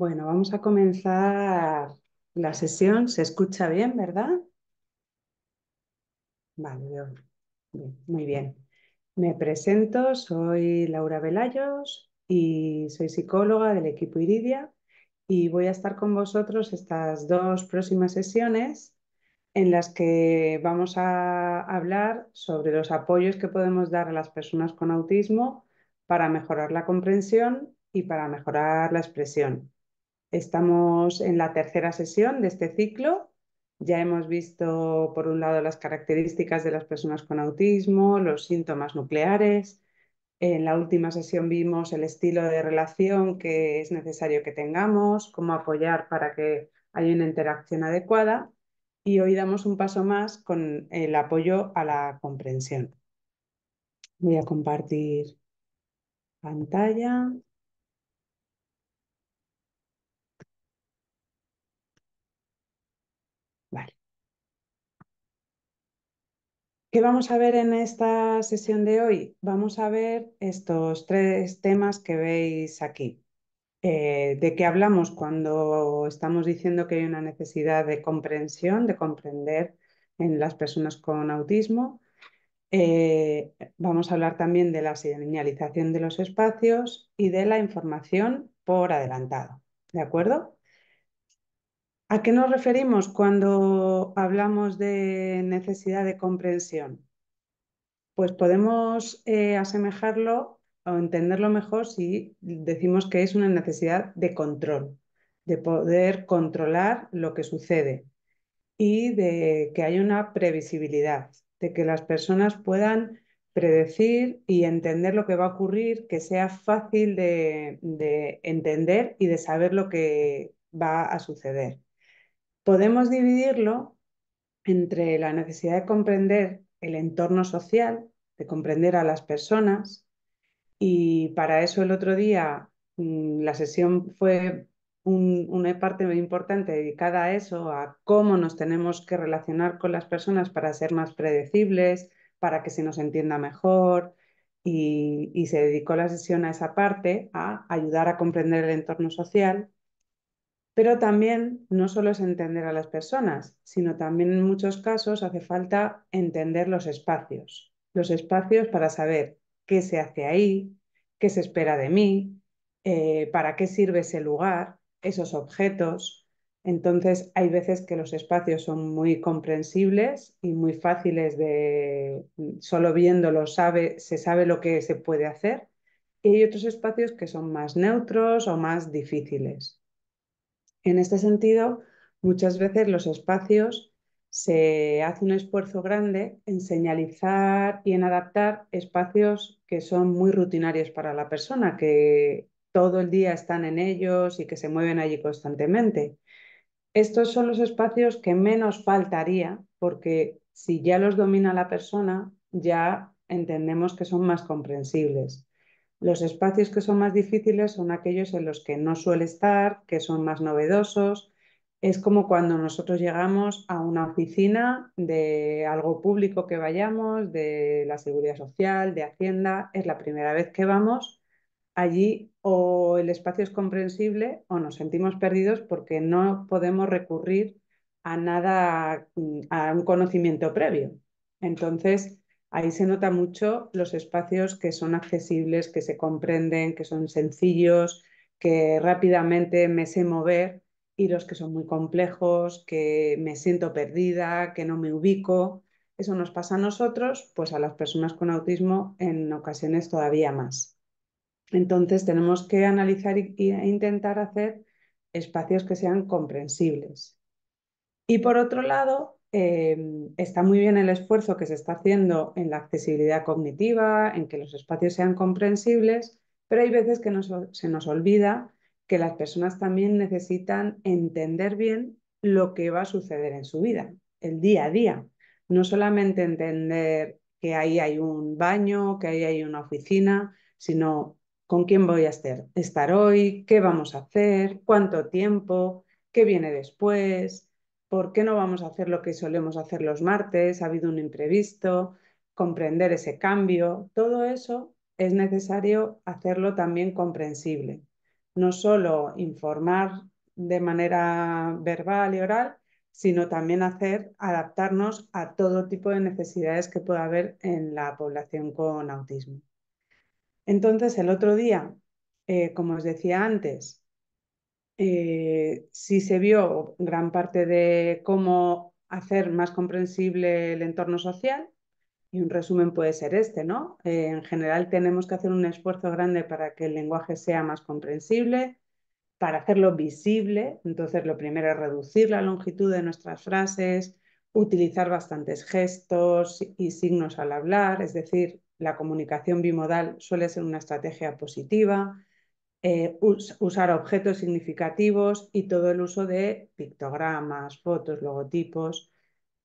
Bueno, vamos a comenzar la sesión. ¿Se escucha bien, verdad? Vale, muy bien. Me presento, soy Laura Velayos y soy psicóloga del equipo Iridia y voy a estar con vosotros estas dos próximas sesiones en las que vamos a hablar sobre los apoyos que podemos dar a las personas con autismo para mejorar la comprensión y para mejorar la expresión. Estamos en la tercera sesión de este ciclo. Ya hemos visto, por un lado, las características de las personas con autismo, los síntomas nucleares. En la última sesión vimos el estilo de relación que es necesario que tengamos, cómo apoyar para que haya una interacción adecuada. Y hoy damos un paso más con el apoyo a la comprensión. Voy a compartir pantalla. ¿Qué vamos a ver en esta sesión de hoy? Vamos a ver estos tres temas que veis aquí. Eh, ¿De qué hablamos cuando estamos diciendo que hay una necesidad de comprensión, de comprender en las personas con autismo? Eh, vamos a hablar también de la señalización de los espacios y de la información por adelantado. ¿De acuerdo? ¿A qué nos referimos cuando hablamos de necesidad de comprensión? Pues podemos eh, asemejarlo o entenderlo mejor si decimos que es una necesidad de control, de poder controlar lo que sucede y de que hay una previsibilidad, de que las personas puedan predecir y entender lo que va a ocurrir, que sea fácil de entender y de saber lo que va a suceder podemos dividirlo entre la necesidad de comprender el entorno social, de comprender a las personas, y para eso el otro día mm, la sesión fue una parte muy importante dedicada a eso, a cómo nos tenemos que relacionar con las personas para ser más predecibles, para que se nos entienda mejor. y se dedicó la sesión a esa parte, a ayudar a comprender el entorno social pero también no solo es entender a las personas, sino también en muchos casos hace falta entender los espacios, los espacios para saber qué se hace ahí, qué se espera de mí, eh, para qué sirve ese lugar, esos objetos. Entonces hay veces que los espacios son muy comprensibles y muy fáciles de, solo viéndolo sabe, se sabe lo que se puede hacer, y hay otros espacios que son más neutros o más difíciles. En este sentido, muchas veces los espacios se hace un esfuerzo grande en señalizar y en adaptar espacios que son muy rutinarios para la persona, que todo el día están en ellos y que se mueven allí constantemente. Estos son los espacios que menos faltaría porque si ya los domina la persona, ya entendemos que son más comprensibles. Los espacios que son más difíciles son aquellos en los que no suele estar, que son más novedosos. Es como cuando nosotros llegamos a una oficina de algo público que vayamos, de la seguridad social, de Hacienda, es la primera vez que vamos. Allí o el espacio es comprensible o nos sentimos perdidos porque no podemos recurrir a nada, mm, a un conocimiento previo. Entonces, Ahí se nota mucho los espacios que son accesibles, que se comprenden, que son sencillos, que rápidamente me sé mover y los que son muy complejos, que me siento perdida, que no me ubico. Eso nos pasa a nosotros, pues a las personas con autismo en ocasiones todavía más. Entonces tenemos que analizar e intentar hacer espacios que sean comprensibles. Y por otro lado, Em, está muy bien el esfuerzo que se está haciendo en la accesibilidad cognitiva, en que los espacios sean comprensibles, pero hay veces que se nos olvida que las personas también necesitan entender bien lo que va a suceder en su vida, el día a día. No solamente entender que ahí hay un baño, que ahí hay una oficina, sino con quién voy a estar, estar hoy, qué vamos a hacer, cuánto tiempo, qué viene después, por qué no vamos a hacer lo que solemos hacer los martes, ha habido un imprevisto, comprender ese cambio, todo eso es necesario hacerlo también comprensible. No solo informar de manera verbal y oral, sino también hacer adaptarnos a todo tipo de necesidades que pueda haber en la población con autismo. Entonces, el otro día, eh, como os decía antes, eh, si se vio gran parte de cómo hacer más comprensible el entorno social. Y un resumen puede ser este, ¿no? Eh, en general tenemos que hacer un esfuerzo grande para que el lenguaje sea más comprensible, para hacerlo visible. Entonces, lo primero es reducir la longitud de nuestras frases, utilizar bastantes gestos y signos al hablar, es decir, la comunicación bimodal suele ser una estrategia positiva. Eh, usar objetos significativos y todo el uso de pictogramas, fotos, logotipos,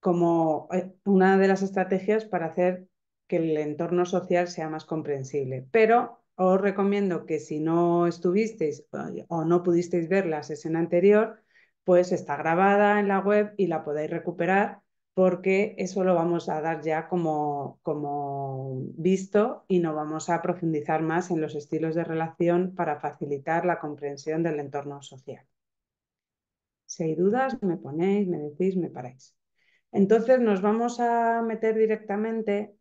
como eh, una de las estrategias para hacer que el entorno social sea más comprensible. Pero os recomiendo que si no estuvisteis eh, o no pudisteis ver la sesión anterior, pues está grabada en la web y la podéis recuperar porque eso lo vamos a dar ya como, visto y no vamos a profundizar más en los estilos de relación para facilitar la comprensión del entorno social. Si hay dudas, me ponéis, me decís, me paráis. Entonces nos vamos a meter directamente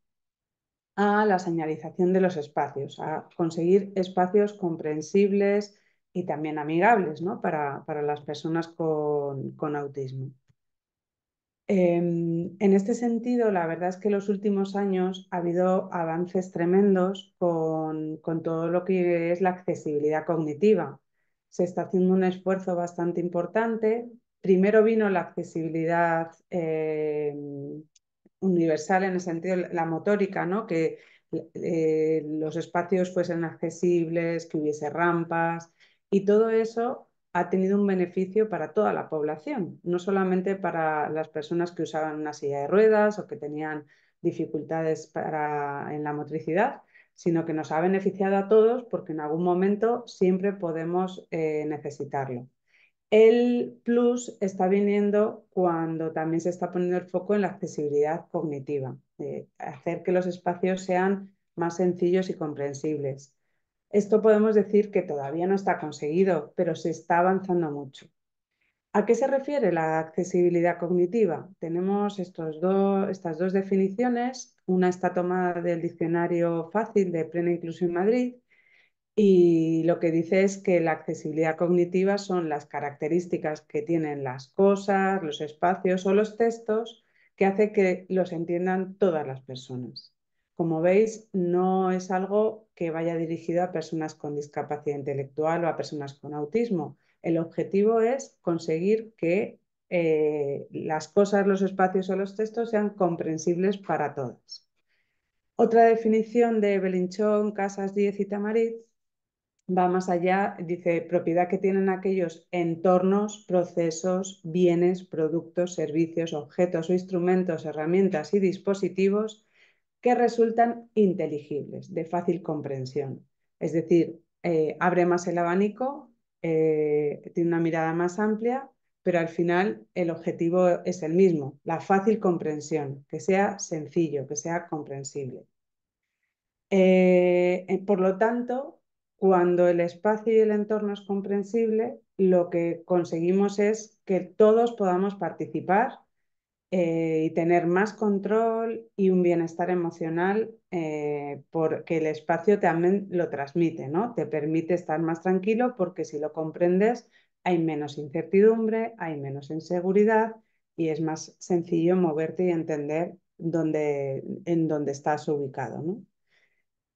a la señalización de los espacios, a conseguir espacios comprensibles y también amigables ¿no? para, las personas con autismo. Em, en este sentido, la verdad es que en los últimos años ha habido avances tremendos con, todo lo que es la accesibilidad cognitiva. Se está haciendo un esfuerzo bastante importante. Primero vino la accesibilidad em, universal en el sentido de la motórica, ¿no? que eh, los espacios fuesen accesibles, que hubiese rampas y todo eso ha tenido un beneficio para toda la población, no solamente para las personas que usaban una silla de ruedas o que tenían dificultades en la motricidad, sino que nos ha beneficiado a todos porque en algún momento siempre podemos eh, necesitarlo. El plus está viniendo cuando también se está poniendo el foco en la accesibilidad cognitiva, hacer que los espacios sean más sencillos y comprensibles. Esto podemos decir que todavía no está conseguido, pero se está avanzando mucho. ¿A qué se refiere la accesibilidad cognitiva? Tenemos estas dos definiciones. Una está tomada del diccionario fácil de Plena Inclusión Madrid y lo que dice es que la accesibilidad cognitiva son las características que tienen las cosas, los espacios o los textos que hace que los entiendan todas las personas. Como veis, no es algo que vaya dirigido a personas con discapacidad intelectual o a personas con autismo. El objetivo es conseguir que eh, las cosas, los espacios o los textos sean comprensibles para todas. Otra definición de Belinchón, Casas 10 y Tamariz va más allá, dice propiedad que tienen aquellos entornos, procesos, bienes, productos, servicios, objetos o instrumentos, herramientas y dispositivos que resultan inteligibles, de fácil comprensión. Es decir, eh, abre más el abanico, eh, tiene una mirada más amplia, pero al final el objetivo es el mismo, la fácil comprensión, que sea sencillo, que sea comprensible. Eh, por lo tanto, cuando el espacio y el entorno es comprensible, lo que conseguimos es que todos podamos participar eh, y tener más control y un bienestar emocional eh, porque el espacio también lo transmite, ¿no? Te permite estar más tranquilo porque si lo comprendes hay menos incertidumbre, hay menos inseguridad y es más sencillo moverte y entender dónde, en dónde estás ubicado, ¿no?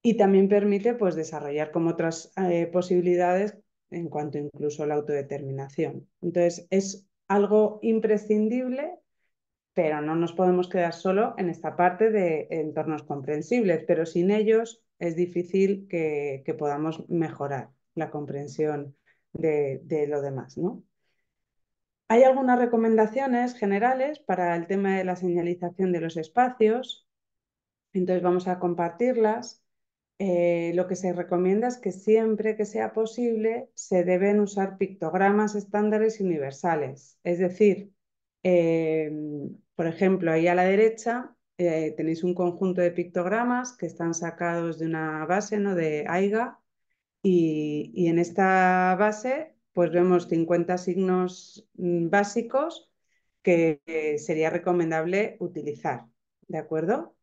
Y también permite pues, desarrollar como otras eh, posibilidades en cuanto incluso a la autodeterminación. Entonces, es algo imprescindible pero no nos podemos quedar solo en esta parte de entornos comprensibles, pero sin ellos es difícil que, podamos mejorar la comprensión de, lo demás, ¿no? Hay algunas recomendaciones generales para el tema de la señalización de los espacios, entonces vamos a compartirlas. Eh, lo que se recomienda es que siempre que sea posible se deben usar pictogramas estándares universales, es decir, Em, por ejemplo, ahí a la derecha eh, tenéis un conjunto de pictogramas que están sacados de una base, De AIGA, y, en esta base pues vemos 50 signos mm, básicos que sería recomendable utilizar, ¿de acuerdo?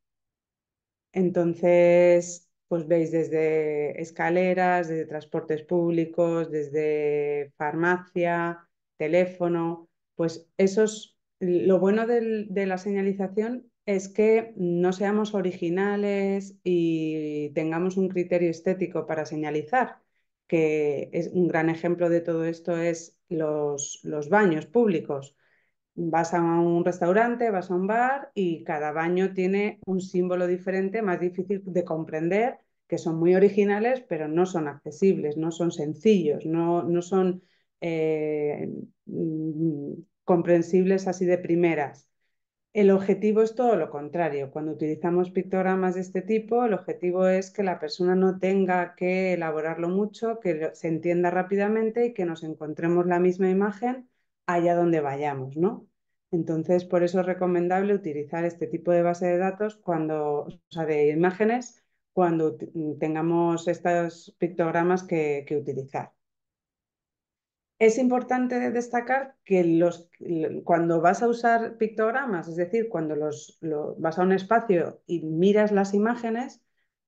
Entonces, pues veis desde escaleras, desde transportes públicos, desde farmacia, teléfono, pues eso es lo bueno de la señalización es que no seamos originales y tengamos un criterio estético para señalizar, que es un gran ejemplo de todo esto es los, baños públicos. Vas a un restaurante, vas a un bar y cada baño tiene un símbolo diferente, más difícil de comprender, que son muy originales, pero no son accesibles, no son sencillos, no, no son eh, mm, comprensibles así de primeras. El objetivo es todo lo contrario. Cuando utilizamos pictogramas de este tipo, el objetivo es que la persona no tenga que elaborarlo mucho, que se entienda rápidamente y que nos encontremos la misma imagen allá donde vayamos, ¿no? Entonces, por eso es recomendable utilizar este tipo de base de datos cuando, o sea, de imágenes, cuando mm, tengamos estos pictogramas que utilizar. Es importante destacar que los, cuando vas a usar pictogramas, es decir, cuando los, vas a un espacio y miras las imágenes,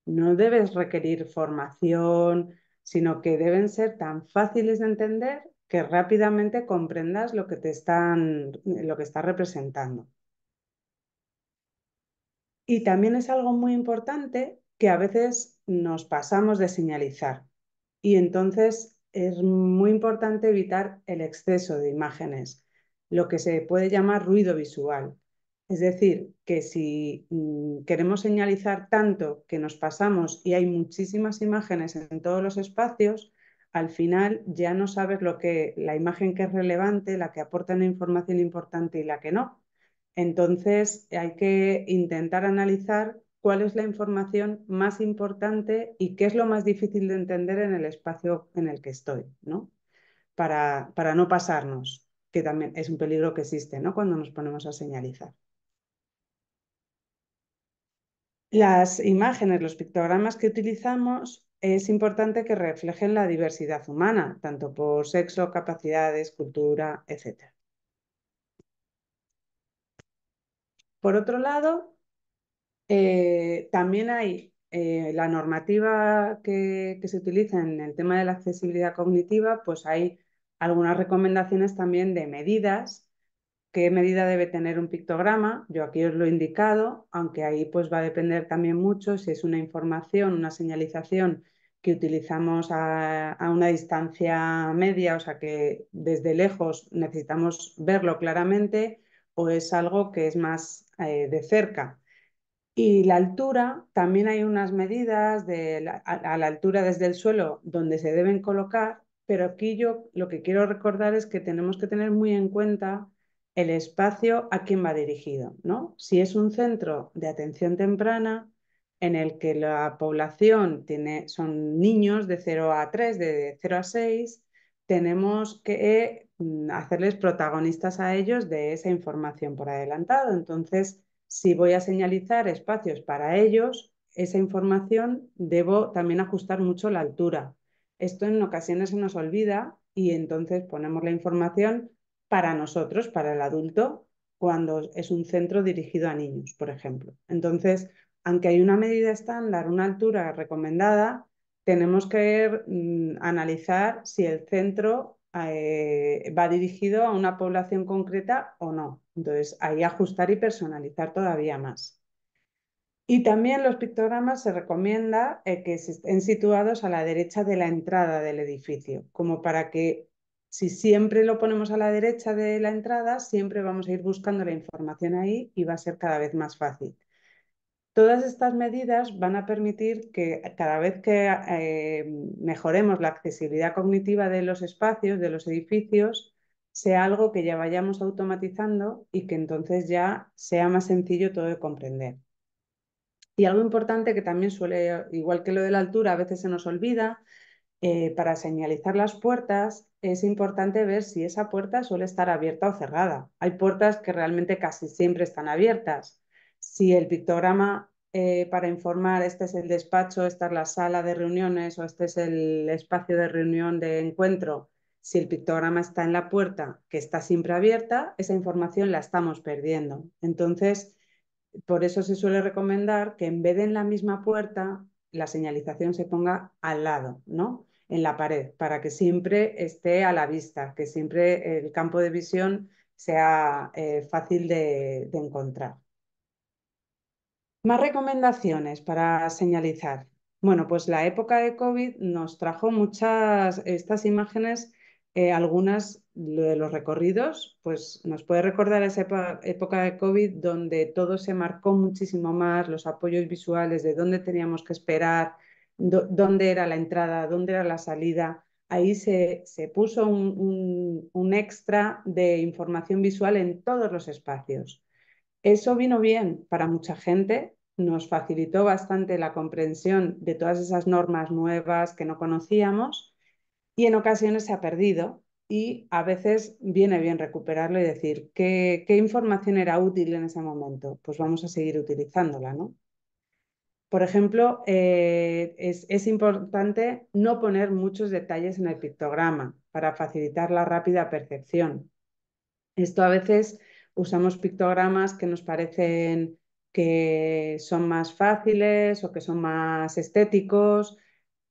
no debes requerir formación, sino que deben ser tan fáciles de entender que rápidamente comprendas lo que te están, lo que está representando. Y también es algo muy importante que a veces nos pasamos de señalizar. Y entonces es muy importante evitar el exceso de imágenes, lo que se puede llamar ruido visual. Es decir, que si mm, queremos señalizar tanto que nos pasamos y hay muchísimas imágenes en todos los espacios, al final ya no sabes lo que la imagen que es relevante, la que aporta una información importante y la que no. Entonces hay que intentar analizar cuál es la información más importante y qué es lo más difícil de entender en el espacio en el que estoy, Para, no pasarnos, que también es un peligro que existe, Cuando nos ponemos a señalizar. Las imágenes, los pictogramas que utilizamos es importante que reflejen la diversidad humana, tanto por sexo, capacidades, cultura, etc. Por otro lado, eh, también hay eh, la normativa que, se utiliza en el tema de la accesibilidad cognitiva, pues hay algunas recomendaciones también de medidas, qué medida debe tener un pictograma, yo aquí os lo he indicado, aunque ahí pues va a depender también mucho si es una información, una señalización que utilizamos a, una distancia media, o sea que desde lejos necesitamos verlo claramente, o es algo que es más eh, de cerca. Y la altura, también hay unas medidas a, la altura desde el suelo donde se deben colocar, pero aquí yo lo que quiero recordar es que tenemos que tener muy en cuenta el espacio a quien va dirigido, ¿no? Si es un centro de atención temprana en el que la población tiene, son niños de 0 a 3, de 0 a 6, tenemos que mm, hacerles protagonistas a ellos de esa información por adelantado. Entonces, si voy a señalizar espacios para ellos, esa información debo también ajustar mucho la altura. Esto en ocasiones se nos olvida y entonces ponemos la información para nosotros, para el adulto, cuando es un centro dirigido a niños, por ejemplo. Entonces, aunque hay una medida estándar, una altura recomendada, tenemos que mm, analizar si el centro eh, va dirigido a una población concreta o no. Entonces, ahí ajustar y personalizar todavía más. Y también los pictogramas se recomienda eh, que estén situados a la derecha de la entrada del edificio, como para que si siempre lo ponemos a la derecha de la entrada, siempre vamos a ir buscando la información ahí y va a ser cada vez más fácil. Todas estas medidas van a permitir que cada vez que eh, mejoremos la accesibilidad cognitiva de los espacios, de los edificios, sea algo que ya vayamos automatizando y que entonces ya sea más sencillo todo de comprender. Y algo importante que también suele, igual que lo de la altura, a veces se nos olvida, eh, para señalizar las puertas es importante ver si esa puerta suele estar abierta o cerrada. Hay puertas que realmente casi siempre están abiertas si el pictograma eh, para informar este es el despacho, esta es la sala de reuniones o este es el espacio de reunión de encuentro, si el pictograma está en la puerta, que está siempre abierta, esa información la estamos perdiendo. Entonces, por eso se suele recomendar que en vez de en la misma puerta, la señalización se ponga al lado, ¿no? En la pared, para que siempre esté a la vista, que siempre el campo de visión sea eh, fácil de encontrar. Más recomendaciones para señalizar. Bueno, pues la época de COVID nos trajo muchas, estas imágenes, eh, algunas de los recorridos, pues nos puede recordar esa época de COVID donde todo se marcó muchísimo más, los apoyos visuales de dónde teníamos que esperar, dónde era la entrada, dónde era la salida. Ahí se, puso un extra de información visual en todos los espacios. Eso vino bien para mucha gente, nos facilitó bastante la comprensión de todas esas normas nuevas que no conocíamos y en ocasiones se ha perdido y a veces viene bien recuperarlo y decir, ¿qué, información era útil en ese momento? Pues vamos a seguir utilizándola, ¿no? Por ejemplo, eh, es, es importante no poner muchos detalles en el pictograma para facilitar la rápida percepción. Esto a veces usamos pictogramas que nos parecen que son más fáciles o que son más estéticos.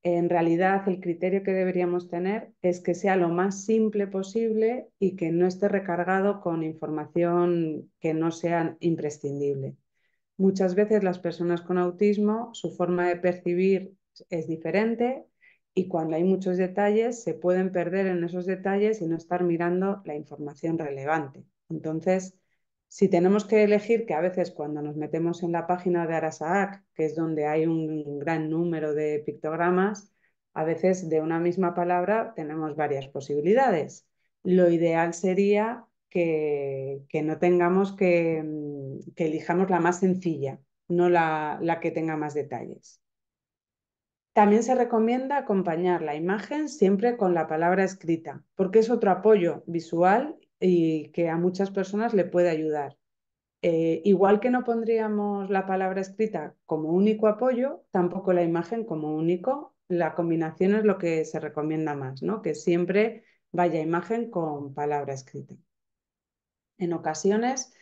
En realidad, el criterio que deberíamos tener es que sea lo más simple posible y que no esté recargado con información que no sea imprescindible. Muchas veces las personas con autismo, su forma de percibir es diferente y cuando hay muchos detalles se pueden perder en esos detalles y no estar mirando la información relevante. Entonces, si tenemos que elegir, que a veces cuando nos metemos en la página de Arasaac, que es donde hay un gran número de pictogramas, a veces de una misma palabra tenemos varias posibilidades. Lo ideal sería que, no tengamos que, mm, que, elijamos la más sencilla, no la, la que tenga más detalles. También se recomienda acompañar la imagen siempre con la palabra escrita, porque es otro apoyo visual y que a muchas personas le puede ayudar. Eh, igual que no pondríamos la palabra escrita como único apoyo, tampoco la imagen como único, la combinación es lo que se recomienda más, ¿no? que siempre vaya imagen con palabra escrita. En ocasiones,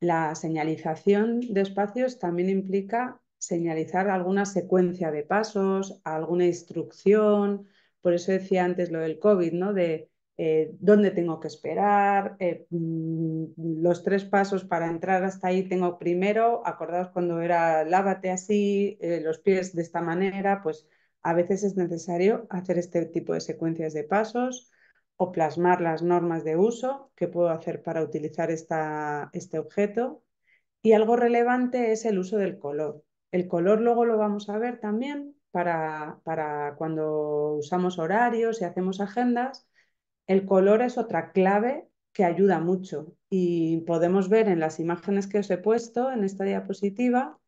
la señalización de espacios también implica señalizar alguna secuencia de pasos, alguna instrucción, por eso decía antes lo del COVID, ¿no? de eh, dónde tengo que esperar, eh, mm, los tres pasos para entrar hasta ahí tengo primero, acordaos cuando era lávate así, eh, los pies de esta manera, pues a veces es necesario hacer este tipo de secuencias de pasos o plasmar las normas de uso que puedo hacer para utilizar este objeto. Y algo relevante es el uso del color. El color luego lo vamos a ver también para cuando usamos horarios y hacemos agendas, el color es otra clave que ayuda mucho y podemos ver en las imágenes que os he puesto en esta diapositiva,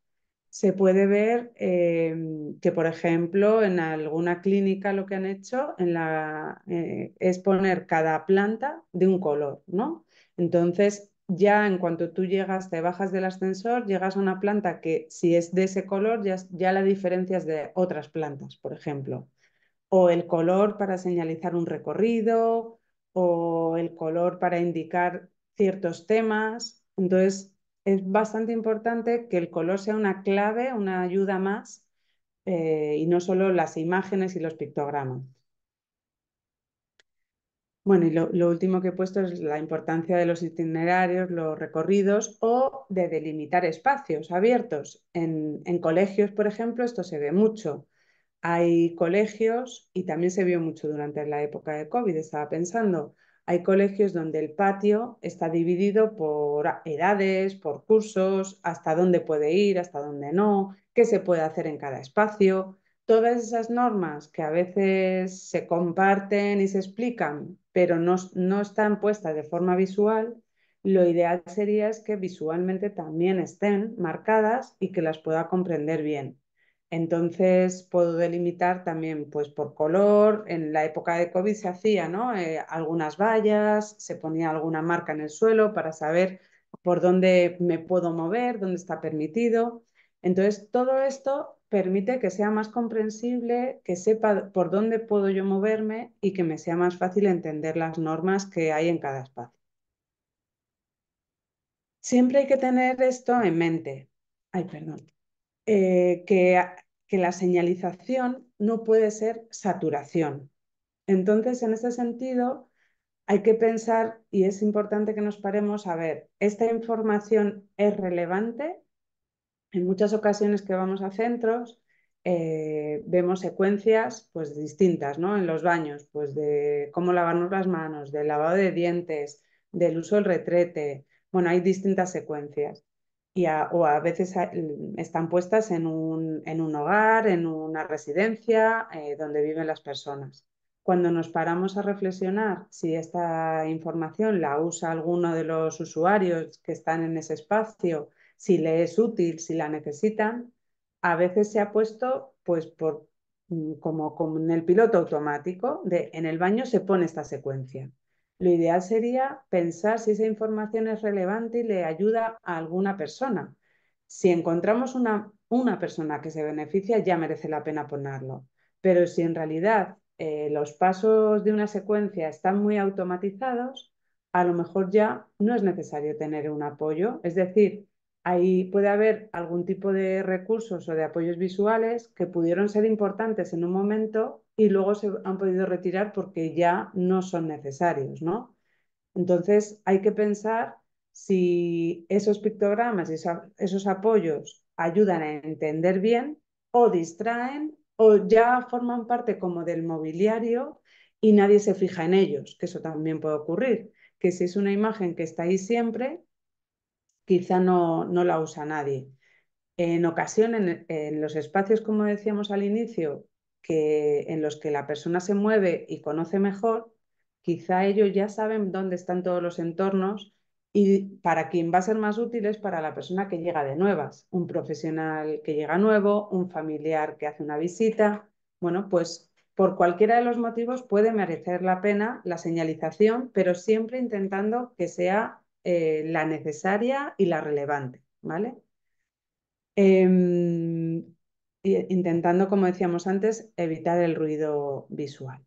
se puede ver eh, que, por ejemplo, en alguna clínica lo que han hecho eh, es poner cada planta de un color, ¿no? Entonces, ya en cuanto tú llegas, te bajas del ascensor, llegas a una planta que si es de ese color, ya, ya la diferencias de otras plantas, por ejemplo o el color para señalizar un recorrido, o el color para indicar ciertos temas. Entonces, es bastante importante que el color sea una clave, una ayuda más, eh, y no solo las imágenes y los pictogramas. Bueno, y lo, último que he puesto es la importancia de los itinerarios, los recorridos o de delimitar espacios abiertos. En, en colegios, por ejemplo, esto se ve mucho. Hay colegios, y también se vio mucho durante la época de COVID, estaba pensando, hay colegios donde el patio está dividido por edades, por cursos, hasta dónde puede ir, hasta dónde no, qué se puede hacer en cada espacio. Todas esas normas que a veces se comparten y se explican, pero no, no están puestas de forma visual, lo ideal sería es que visualmente también estén marcadas y que las pueda comprender bien. Entonces puedo delimitar también pues, por color. En la época de COVID se hacía ¿no? Eh, algunas vallas, se ponía alguna marca en el suelo para saber por dónde me puedo mover, dónde está permitido. Entonces todo esto permite que sea más comprensible, que sepa por dónde puedo yo moverme y que me sea más fácil entender las normas que hay en cada espacio. Siempre hay que tener esto en mente. Ay, perdón. Eh, que que la señalización no puede ser saturación. Entonces, en ese sentido, hay que pensar, y es importante que nos paremos a ver, ¿esta información es relevante? En muchas ocasiones que vamos a centros, eh, vemos secuencias pues, distintas ¿no? en los baños, pues de cómo lavarnos las manos, del lavado de dientes, del uso del retrete. Bueno, hay distintas secuencias o a veces están puestas en un, hogar, en una residencia eh, donde viven las personas. Cuando nos paramos a reflexionar si esta información la usa alguno de los usuarios que están en ese espacio, si le es útil, si la necesitan, a veces se ha puesto pues mm, como, en el piloto automático de en el baño se pone esta secuencia lo ideal sería pensar si esa información es relevante y le ayuda a alguna persona. Si encontramos una, persona que se beneficia, ya merece la pena ponerlo. Pero si en realidad eh, los pasos de una secuencia están muy automatizados, a lo mejor ya no es necesario tener un apoyo. Es decir, ahí puede haber algún tipo de recursos o de apoyos visuales que pudieron ser importantes en un momento, y luego se han podido retirar porque ya no son necesarios, ¿no? Entonces hay que pensar si esos pictogramas y esos, apoyos ayudan a entender bien o distraen o ya forman parte como del mobiliario y nadie se fija en ellos, que eso también puede ocurrir, que si es una imagen que está ahí siempre, quizá no, la usa nadie. En ocasiones, en los espacios, como decíamos al inicio, que, en los que la persona se mueve y conoce mejor, quizá ellos ya saben dónde están todos los entornos y para quien va a ser más útil es para la persona que llega de nuevas, un profesional que llega nuevo, un familiar que hace una visita. Bueno, pues por cualquiera de los motivos puede merecer la pena la señalización, pero siempre intentando que sea eh, la necesaria y la relevante, ¿vale? Em, intentando, como decíamos antes, evitar el ruido visual.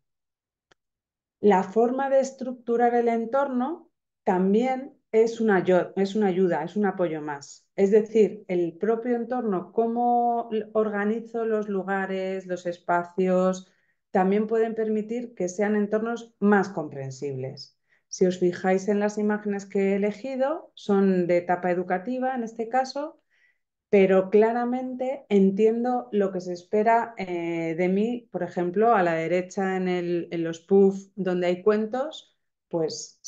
La forma de estructurar el entorno también es una, es una ayuda, es un apoyo más. Es decir, el propio entorno, cómo organizo los lugares, los espacios, también pueden permitir que sean entornos más comprensibles. Si os fijáis en las imágenes que he elegido, son de etapa educativa en este caso, pero claramente entiendo lo que se espera eh, de mí, por ejemplo, a la derecha en, los puffs donde hay cuentos, pues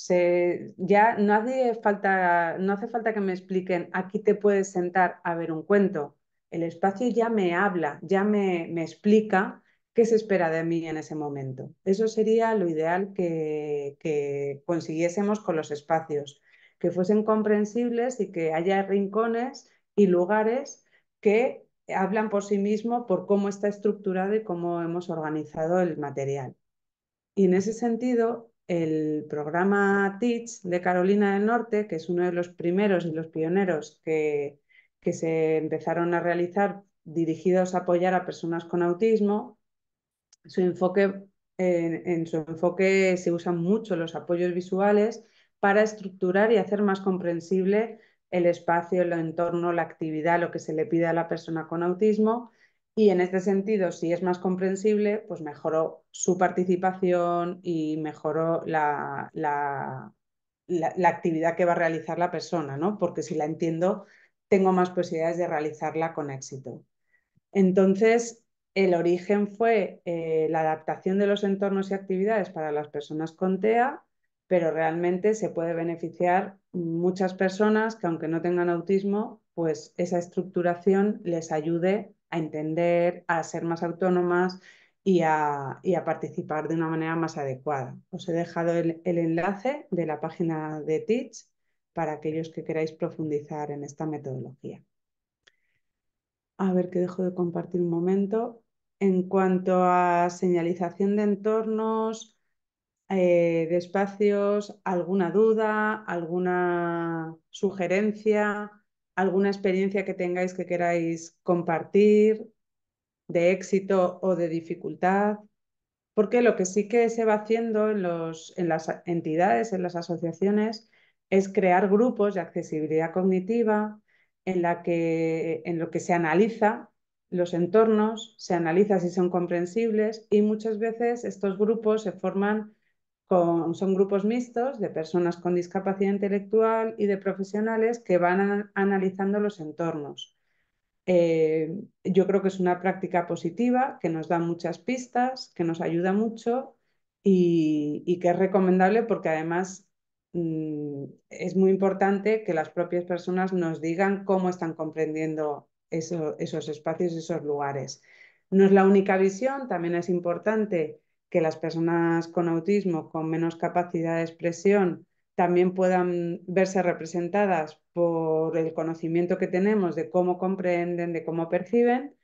ya no hace, falta, no hace falta que me expliquen, aquí te puedes sentar a ver un cuento. El espacio ya me habla, ya me, explica qué se espera de mí en ese momento. Eso sería lo ideal que, que consiguiésemos con los espacios, que fuesen comprensibles y que haya rincones y lugares que hablan por sí mismos por cómo está estructurado y cómo hemos organizado el material. Y en ese sentido, el programa Teach de Carolina del Norte, que es uno de los primeros y los pioneros que, que se empezaron a realizar dirigidos a apoyar a personas con autismo, su enfoque, en su enfoque se usan mucho los apoyos visuales para estructurar y hacer más comprensible el espacio, el entorno, la actividad, lo que se le pide a la persona con autismo. Y en este sentido, si es más comprensible, pues mejoró su participación y mejoró la, actividad que va a realizar la persona, ¿no? Porque si la entiendo, tengo más posibilidades de realizarla con éxito. Entonces, el origen fue eh, la adaptación de los entornos y actividades para las personas con TEA pero realmente se puede beneficiar muchas personas que aunque no tengan autismo, pues esa estructuración les ayude a entender, a ser más autónomas y a, participar de una manera más adecuada. Os he dejado el, el enlace de la página de Teach para aquellos que queráis profundizar en esta metodología. A ver que dejo de compartir un momento. En cuanto a señalización de entornos, eh, de espacios, alguna duda, alguna sugerencia, alguna experiencia que tengáis que queráis compartir, de éxito o de dificultad. Porque lo que sí que se va haciendo en, en las entidades, en las asociaciones, es crear grupos de accesibilidad cognitiva en, la que, en lo que se analiza los entornos, se analiza si son comprensibles y muchas veces estos grupos se forman son grupos mixtos de personas con discapacidad intelectual y de profesionales que van analizando los entornos. Eh, yo creo que es una práctica positiva que nos da muchas pistas, que nos ayuda mucho y, que es recomendable porque además mm, es muy importante que las propias personas nos digan cómo están comprendiendo esos espacios, y esos lugares. No es la única visión, también es importante que las personas con autismo, con menos capacidad de expresión, también puedan verse representadas por el conocimiento que tenemos de cómo comprenden, de cómo perciben.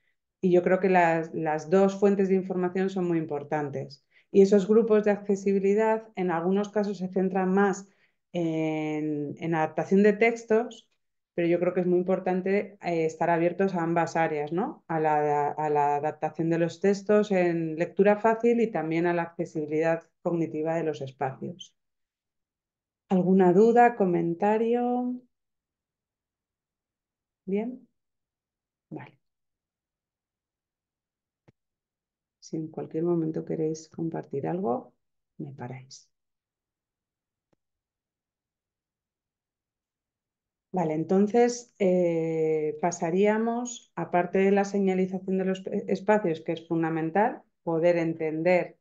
Y yo creo que las, dos fuentes de información son muy importantes. Y esos grupos de accesibilidad en algunos casos se centran más en adaptación de textos pero yo creo que es muy importante eh, estar abiertos a ambas áreas, ¿no? A la, a la, adaptación de los textos en lectura fácil y también a la accesibilidad cognitiva de los espacios. ¿Alguna duda, comentario? ¿Bien? Vale. Si en cualquier momento queréis compartir algo, me paráis. Vale, entonces eh, pasaríamos, aparte de la señalización de los espacios, que es fundamental, poder entender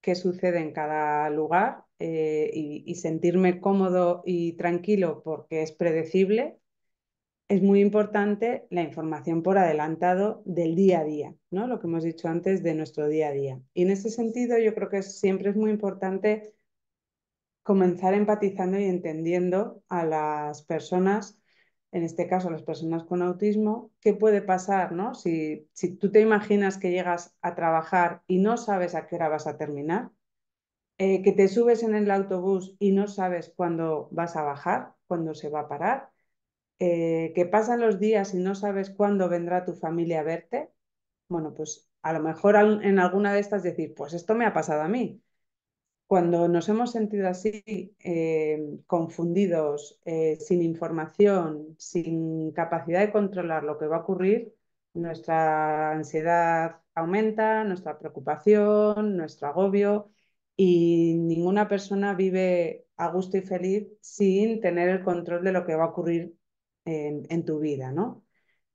qué sucede en cada lugar eh, y, sentirme cómodo y tranquilo porque es predecible, es muy importante la información por adelantado del día a día, ¿no? lo que hemos dicho antes de nuestro día a día. Y en ese sentido yo creo que siempre es muy importante comenzar empatizando y entendiendo a las personas, en este caso a las personas con autismo, qué puede pasar, ¿no? Si, si tú te imaginas que llegas a trabajar y no sabes a qué hora vas a terminar, eh, que te subes en el autobús y no sabes cuándo vas a bajar, cuándo se va a parar, eh, que pasan los días y no sabes cuándo vendrá tu familia a verte, bueno, pues a lo mejor en alguna de estas decir, pues esto me ha pasado a mí, cuando nos hemos sentido así, eh, confundidos, eh, sin información, sin capacidad de controlar lo que va a ocurrir, nuestra ansiedad aumenta, nuestra preocupación, nuestro agobio y ninguna persona vive a gusto y feliz sin tener el control de lo que va a ocurrir en, eh, en tu vida, ¿no?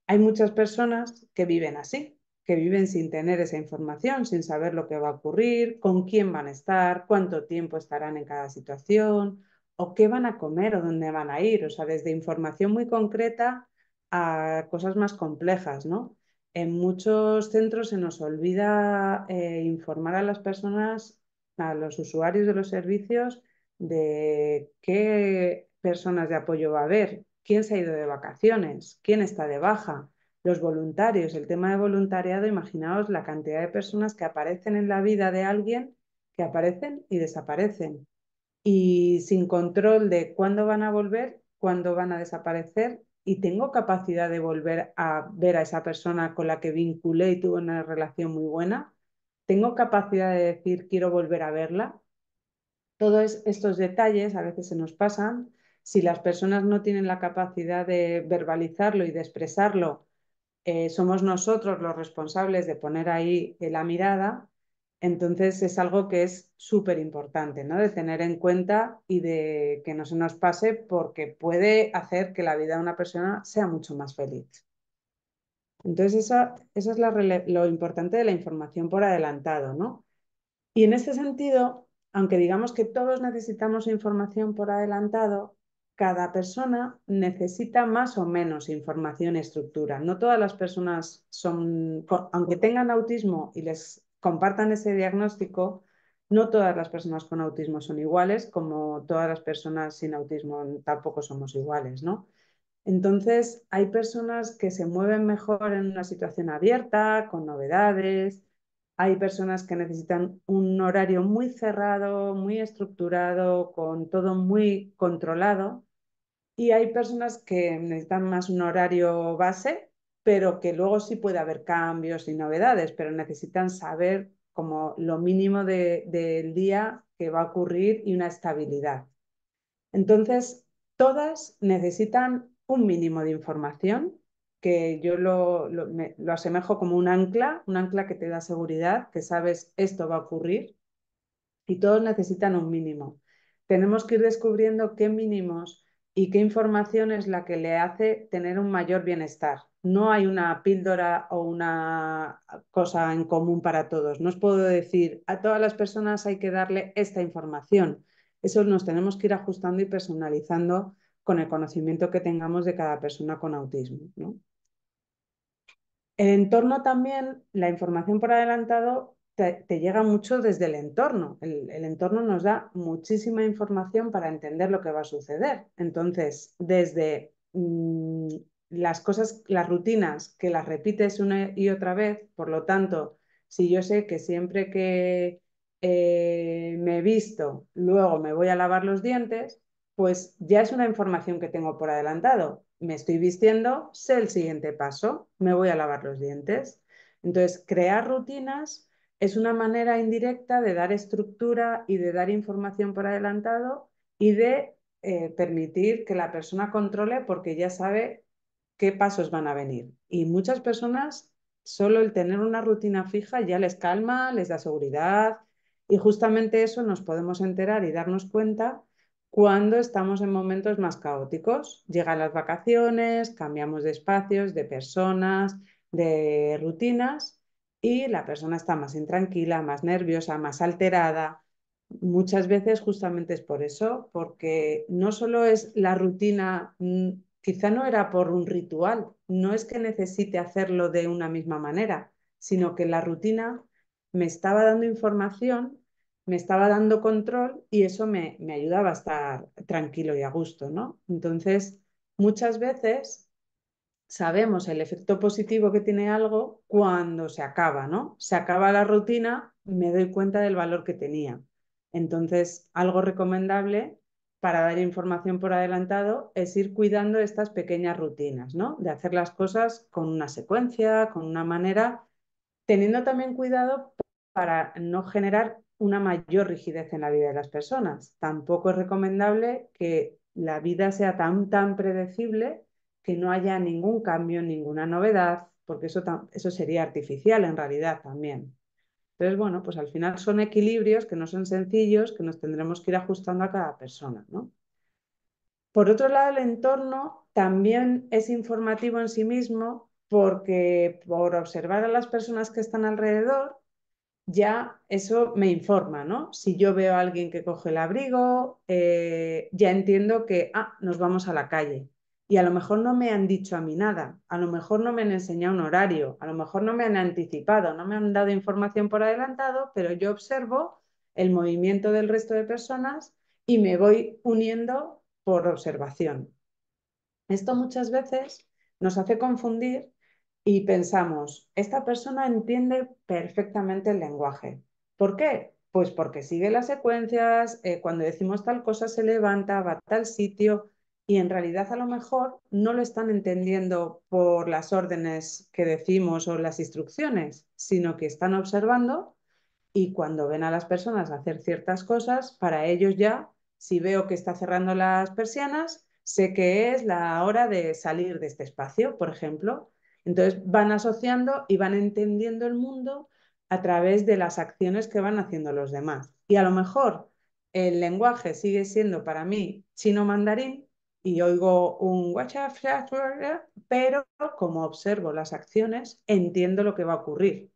Hay muchas personas que viven así, que viven sin tener esa información, sin saber lo que va a ocurrir, con quién van a estar, cuánto tiempo estarán en cada situación, o qué van a comer o dónde van a ir. O sea, desde información muy concreta a cosas más complejas, ¿no? En muchos centros se nos olvida eh, informar a las personas, a los usuarios de los servicios, de qué personas de apoyo va a haber, quién se ha ido de vacaciones, quién está de baja, los voluntarios, el tema de voluntariado, imaginaos la cantidad de personas que aparecen en la vida de alguien, que aparecen y desaparecen. Y sin control de cuándo van a volver, cuándo van a desaparecer, y tengo capacidad de volver a ver a esa persona con la que vinculé y tuve una relación muy buena. Tengo capacidad de decir quiero volver a verla. Todos estos detalles a veces se nos pasan. Si las personas no tienen la capacidad de verbalizarlo y de expresarlo eh, somos nosotros los responsables de poner ahí eh, la mirada, entonces es algo que es súper importante, ¿no? De tener en cuenta y de que no se nos pase porque puede hacer que la vida de una persona sea mucho más feliz. Entonces eso, es lo importante de la información por adelantado, ¿no? Y en este sentido, aunque digamos que todos necesitamos información por adelantado, cada persona necesita más o menos información y estructura. No todas las personas son, aunque tengan autismo y les compartan ese diagnóstico, no todas las personas con autismo son iguales, como todas las personas sin autismo tampoco somos iguales, Entonces, hay personas que se mueven mejor en una situación abierta, con novedades, hay personas que necesitan un horario muy cerrado, muy estructurado, con todo muy controlado y hay personas que necesitan más un horario base, pero que luego sí puede haber cambios y novedades, pero necesitan saber como lo mínimo del día que va a ocurrir y una estabilidad. Entonces, todas necesitan un mínimo de información que yo lo, lo, asemejo como un ancla, un ancla que te da seguridad, que sabes esto va a ocurrir y todos necesitan un mínimo. Tenemos que ir descubriendo qué mínimos y qué información es la que le hace tener un mayor bienestar. No hay una píldora o una cosa en común para todos. No os puedo decir, a todas las personas hay que darle esta información. Eso nos tenemos que ir ajustando y personalizando con el conocimiento que tengamos de cada persona con autismo. ¿no? El entorno también, la información por adelantado, te, llega mucho desde el entorno. El, entorno nos da muchísima información para entender lo que va a suceder. Entonces, desde mm, las cosas, las rutinas que las repites una y otra vez, por lo tanto, si yo sé que siempre que eh, me he visto, luego me voy a lavar los dientes, pues ya es una información que tengo por adelantado. Me estoy vistiendo, sé el siguiente paso, me voy a lavar los dientes. Entonces, crear rutinas es una manera indirecta de dar estructura y de dar información por adelantado y de eh, permitir que la persona controle porque ya sabe qué pasos van a venir. Y muchas personas, solo el tener una rutina fija ya les calma, les da seguridad y justamente eso nos podemos enterar y darnos cuenta cuando estamos en momentos más caóticos. Llegan las vacaciones, cambiamos de espacios, de personas, de rutinas y la persona está más intranquila, más nerviosa, más alterada. Muchas veces justamente es por eso, porque no solo es la rutina, mm, quizá no era por un ritual, no es que necesite hacerlo de una misma manera, sino que la rutina me estaba dando información, me estaba dando control y eso me, me ayudaba a estar tranquilo y a gusto, ¿no? Entonces, muchas veces sabemos el efecto positivo que tiene algo cuando se acaba, ¿no? Se acaba la rutina, me doy cuenta del valor que tenía. Entonces, algo recomendable para dar información por adelantado es ir cuidando estas pequeñas rutinas, ¿no? De hacer las cosas con una secuencia, con una manera, teniendo también cuidado para no generar una mayor rigidez en la vida de las personas. Tampoco es recomendable que la vida sea tan, tan predecible que no haya ningún cambio, ninguna novedad, porque eso, eso sería artificial en realidad también. Entonces, bueno, pues al final son equilibrios que no son sencillos, que nos tendremos que ir ajustando a cada persona, ¿no? Por otro lado, el entorno también es informativo en sí mismo porque por observar a las personas que están alrededor, ya eso me informa, ¿no? Si yo veo a alguien que coge el abrigo, eh, ya entiendo que, ah, nos vamos a la calle y a lo mejor no me han dicho a mí nada, a lo mejor no me han enseñado un horario, a lo mejor no me han anticipado, no me han dado información por adelantado, pero yo observo el movimiento del resto de personas y me voy uniendo por observación. Esto muchas veces nos hace confundir y pensamos, esta persona entiende perfectamente el lenguaje. ¿Por qué? Pues porque sigue las secuencias, eh, cuando decimos tal cosa se levanta, va a tal sitio, y en realidad a lo mejor no lo están entendiendo por las órdenes que decimos o las instrucciones, sino que están observando y cuando ven a las personas hacer ciertas cosas, para ellos ya, si veo que está cerrando las persianas, sé que es la hora de salir de este espacio, por ejemplo. Entonces van asociando y van entendiendo el mundo a través de las acciones que van haciendo los demás. Y a lo mejor el lenguaje sigue siendo para mí chino mandarín, y oigo un WhatsApp, pero como observo las acciones, entiendo lo que va a ocurrir.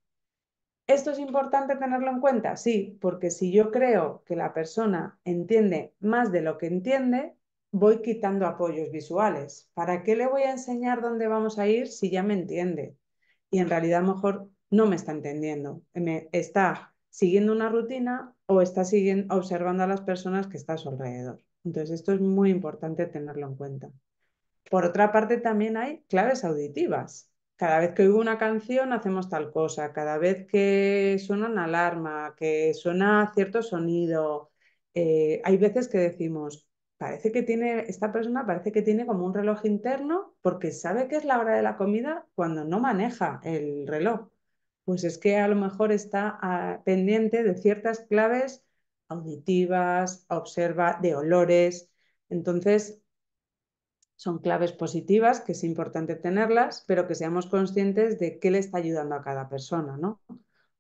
¿Esto es importante tenerlo en cuenta? Sí, porque si yo creo que la persona entiende más de lo que entiende, voy quitando apoyos visuales. ¿Para qué le voy a enseñar dónde vamos a ir si ya me entiende? Y en realidad mejor no me está entendiendo. Me está siguiendo una rutina o está siguiendo, observando a las personas que está a su alrededor. Entonces, esto es muy importante tenerlo en cuenta. Por otra parte, también hay claves auditivas. Cada vez que oigo una canción hacemos tal cosa, cada vez que suena una alarma, que suena cierto sonido, eh, hay veces que decimos, parece que tiene, esta persona parece que tiene como un reloj interno porque sabe que es la hora de la comida cuando no maneja el reloj. Pues es que a lo mejor está ah, pendiente de ciertas claves auditivas, observa de olores. Entonces, son claves positivas que es importante tenerlas, pero que seamos conscientes de qué le está ayudando a cada persona, ¿no?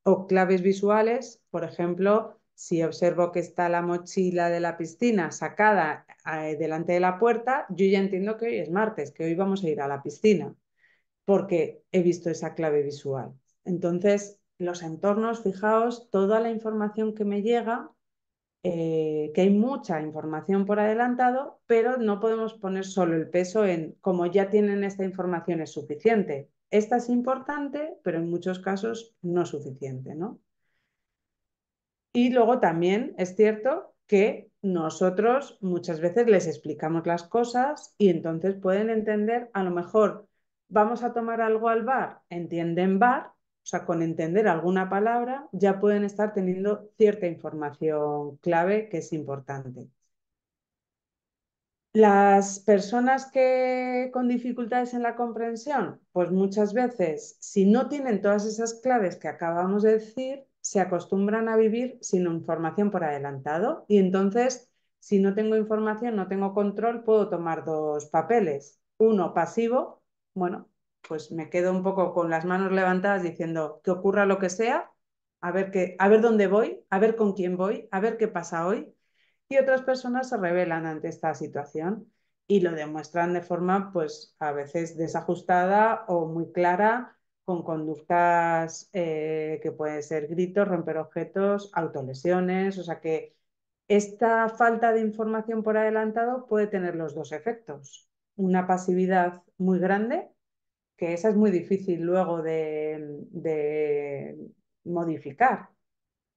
O claves visuales, por ejemplo, si observo que está la mochila de la piscina sacada eh, delante de la puerta, yo ya entiendo que hoy es martes, que hoy vamos a ir a la piscina, porque he visto esa clave visual. Entonces, los entornos, fijaos, toda la información que me llega eh, que hay mucha información por adelantado, pero no podemos poner solo el peso en como ya tienen esta información es suficiente. Esta es importante, pero en muchos casos no suficiente, ¿no? Y luego también es cierto que nosotros muchas veces les explicamos las cosas y entonces pueden entender, a lo mejor vamos a tomar algo al bar, entienden bar, o sea, con entender alguna palabra, ya pueden estar teniendo cierta información clave que es importante. Las personas que con dificultades en la comprensión, pues muchas veces, si no tienen todas esas claves que acabamos de decir, se acostumbran a vivir sin información por adelantado y entonces, si no tengo información, no tengo control, puedo tomar dos papeles. Uno pasivo, bueno, pues me quedo un poco con las manos levantadas diciendo que ocurra lo que sea, a ver, qué, a ver dónde voy, a ver con quién voy, a ver qué pasa hoy. Y otras personas se rebelan ante esta situación y lo demuestran de forma, pues a veces desajustada o muy clara, con conductas eh, que pueden ser gritos, romper objetos, autolesiones. O sea que esta falta de información por adelantado puede tener los dos efectos. Una pasividad muy grande que esa es muy difícil luego de, modificar.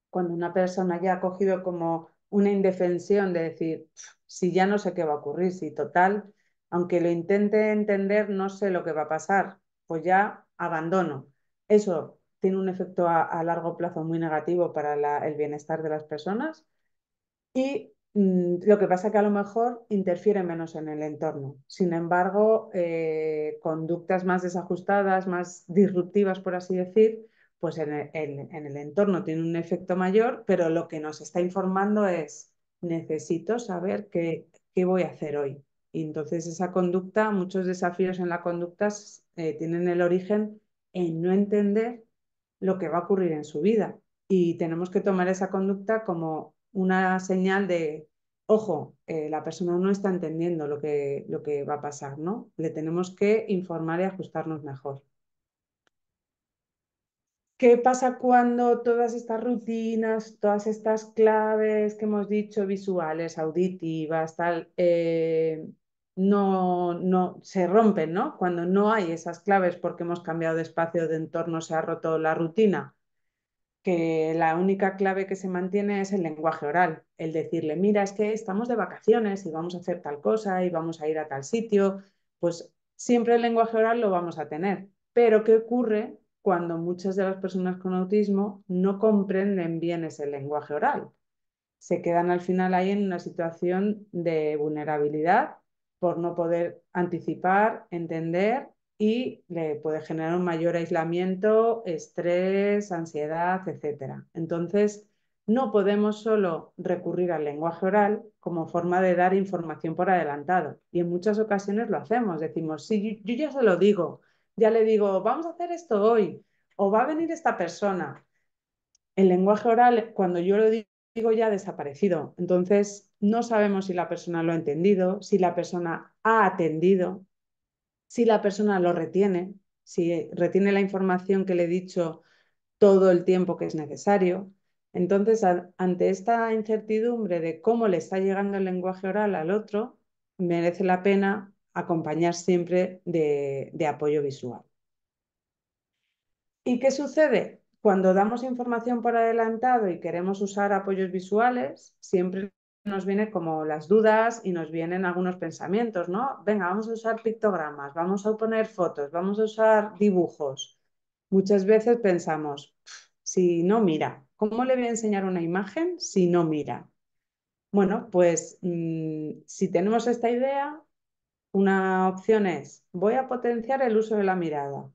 Cuando una persona ya ha cogido como una indefensión de decir, si ya no sé qué va a ocurrir, si total, aunque lo intente entender, no sé lo que va a pasar, pues ya abandono. Eso tiene un efecto a, largo plazo muy negativo para el bienestar de las personas y Mm, lo que pasa que a lo mejor interfiere menos en el entorno. Sin embargo, eh, conductas más desajustadas, más disruptivas, por así decir, pues e, en el, entorno tiene un efecto mayor, pero lo que nos está informando es, necesito saber qué, qué voy a hacer hoy. Y entonces esa conducta, muchos desafíos en la conducta eh, tienen el origen en no entender lo que va a ocurrir en su vida. Y tenemos que tomar esa conducta como una señal de, ojo, eh, la persona no está entendiendo lo que, lo que va a pasar, ¿no? Le tenemos que informar y ajustarnos mejor. ¿Qué pasa cuando todas estas rutinas, todas estas claves que hemos dicho, visuales, auditivas, tal, eh, no, no se rompen, ¿no? Cuando no hay esas claves porque hemos cambiado de espacio, de entorno, se ha roto la rutina que la única clave que se mantiene es el lenguaje oral, el decirle, mira, es que estamos de vacaciones y vamos a hacer tal cosa y vamos a ir a tal sitio, pues siempre el lenguaje oral lo vamos a tener. Pero ¿qué ocurre cuando muchas de las personas con autismo no comprenden bien ese lenguaje oral? Se quedan al final ahí en una situación de vulnerabilidad por no poder anticipar, entender y le puede generar un mayor aislamiento, estrés, ansiedad, etc. Entonces, no podemos solo recurrir al lenguaje oral como forma de dar información por adelantado. Y en muchas ocasiones lo hacemos. Decimos, sí, yo, ya se lo digo, ya le digo, vamos a hacer esto hoy, o va a venir esta persona. El lenguaje oral, cuando yo lo digo, ya ha desaparecido. Entonces, no sabemos si la persona lo ha entendido, si la persona ha atendido, si la persona lo retiene, si retiene la información que le he dicho todo el tiempo que es necesario. Entonces, ante esta incertidumbre de cómo le está llegando el lenguaje oral al otro, merece la pena acompañar siempre de apoyo visual. ¿Y qué sucede? Cuando damos información por adelantado y queremos usar apoyos visuales, siempre nos vienen como las dudas y nos vienen algunos pensamientos, ¿no? Venga, vamos a usar pictogramas, vamos a poner fotos, vamos a usar dibujos. Muchas veces pensamos, si no mira, ¿cómo le voy a enseñar una imagen si no mira? Bueno, pues mm, si tenemos esta idea, una opción es, voy a potenciar el uso de la mirada.